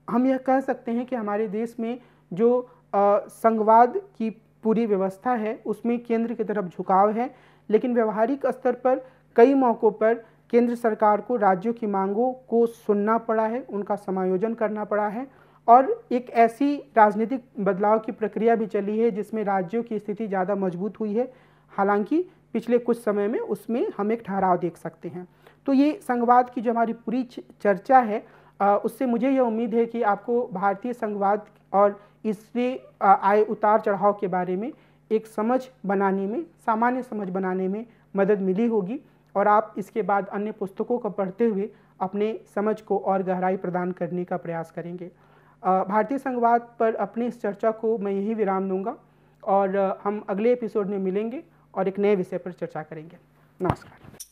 हम यह कह सकते हैं कि हमारे देश में जो संघवाद की पूरी व्यवस्था है उसमें केंद्र की तरफ झुकाव है लेकिन व्यवहारिक स्तर पर कई मौक़ों पर केंद्र सरकार को राज्यों की मांगों को सुनना पड़ा है उनका समायोजन करना पड़ा है और एक ऐसी राजनीतिक बदलाव की प्रक्रिया भी चली है जिसमें राज्यों की स्थिति ज़्यादा मजबूत हुई है हालांकि पिछले कुछ समय में उसमें हम एक ठहराव देख सकते हैं तो ये संघवाद की जो हमारी पूरी चर्चा है उससे मुझे यह उम्मीद है कि आपको भारतीय संघवाद और इससे आए उतार चढ़ाव के बारे में एक समझ बनाने में सामान्य समझ बनाने में मदद मिली होगी और आप इसके बाद अन्य पुस्तकों को पढ़ते हुए अपने समझ को और गहराई प्रदान करने का प्रयास करेंगे भारतीय संघवाद पर अपनी इस चर्चा को मैं यही विराम दूंगा और हम अगले एपिसोड में मिलेंगे और एक नए विषय पर चर्चा करेंगे नमस्कार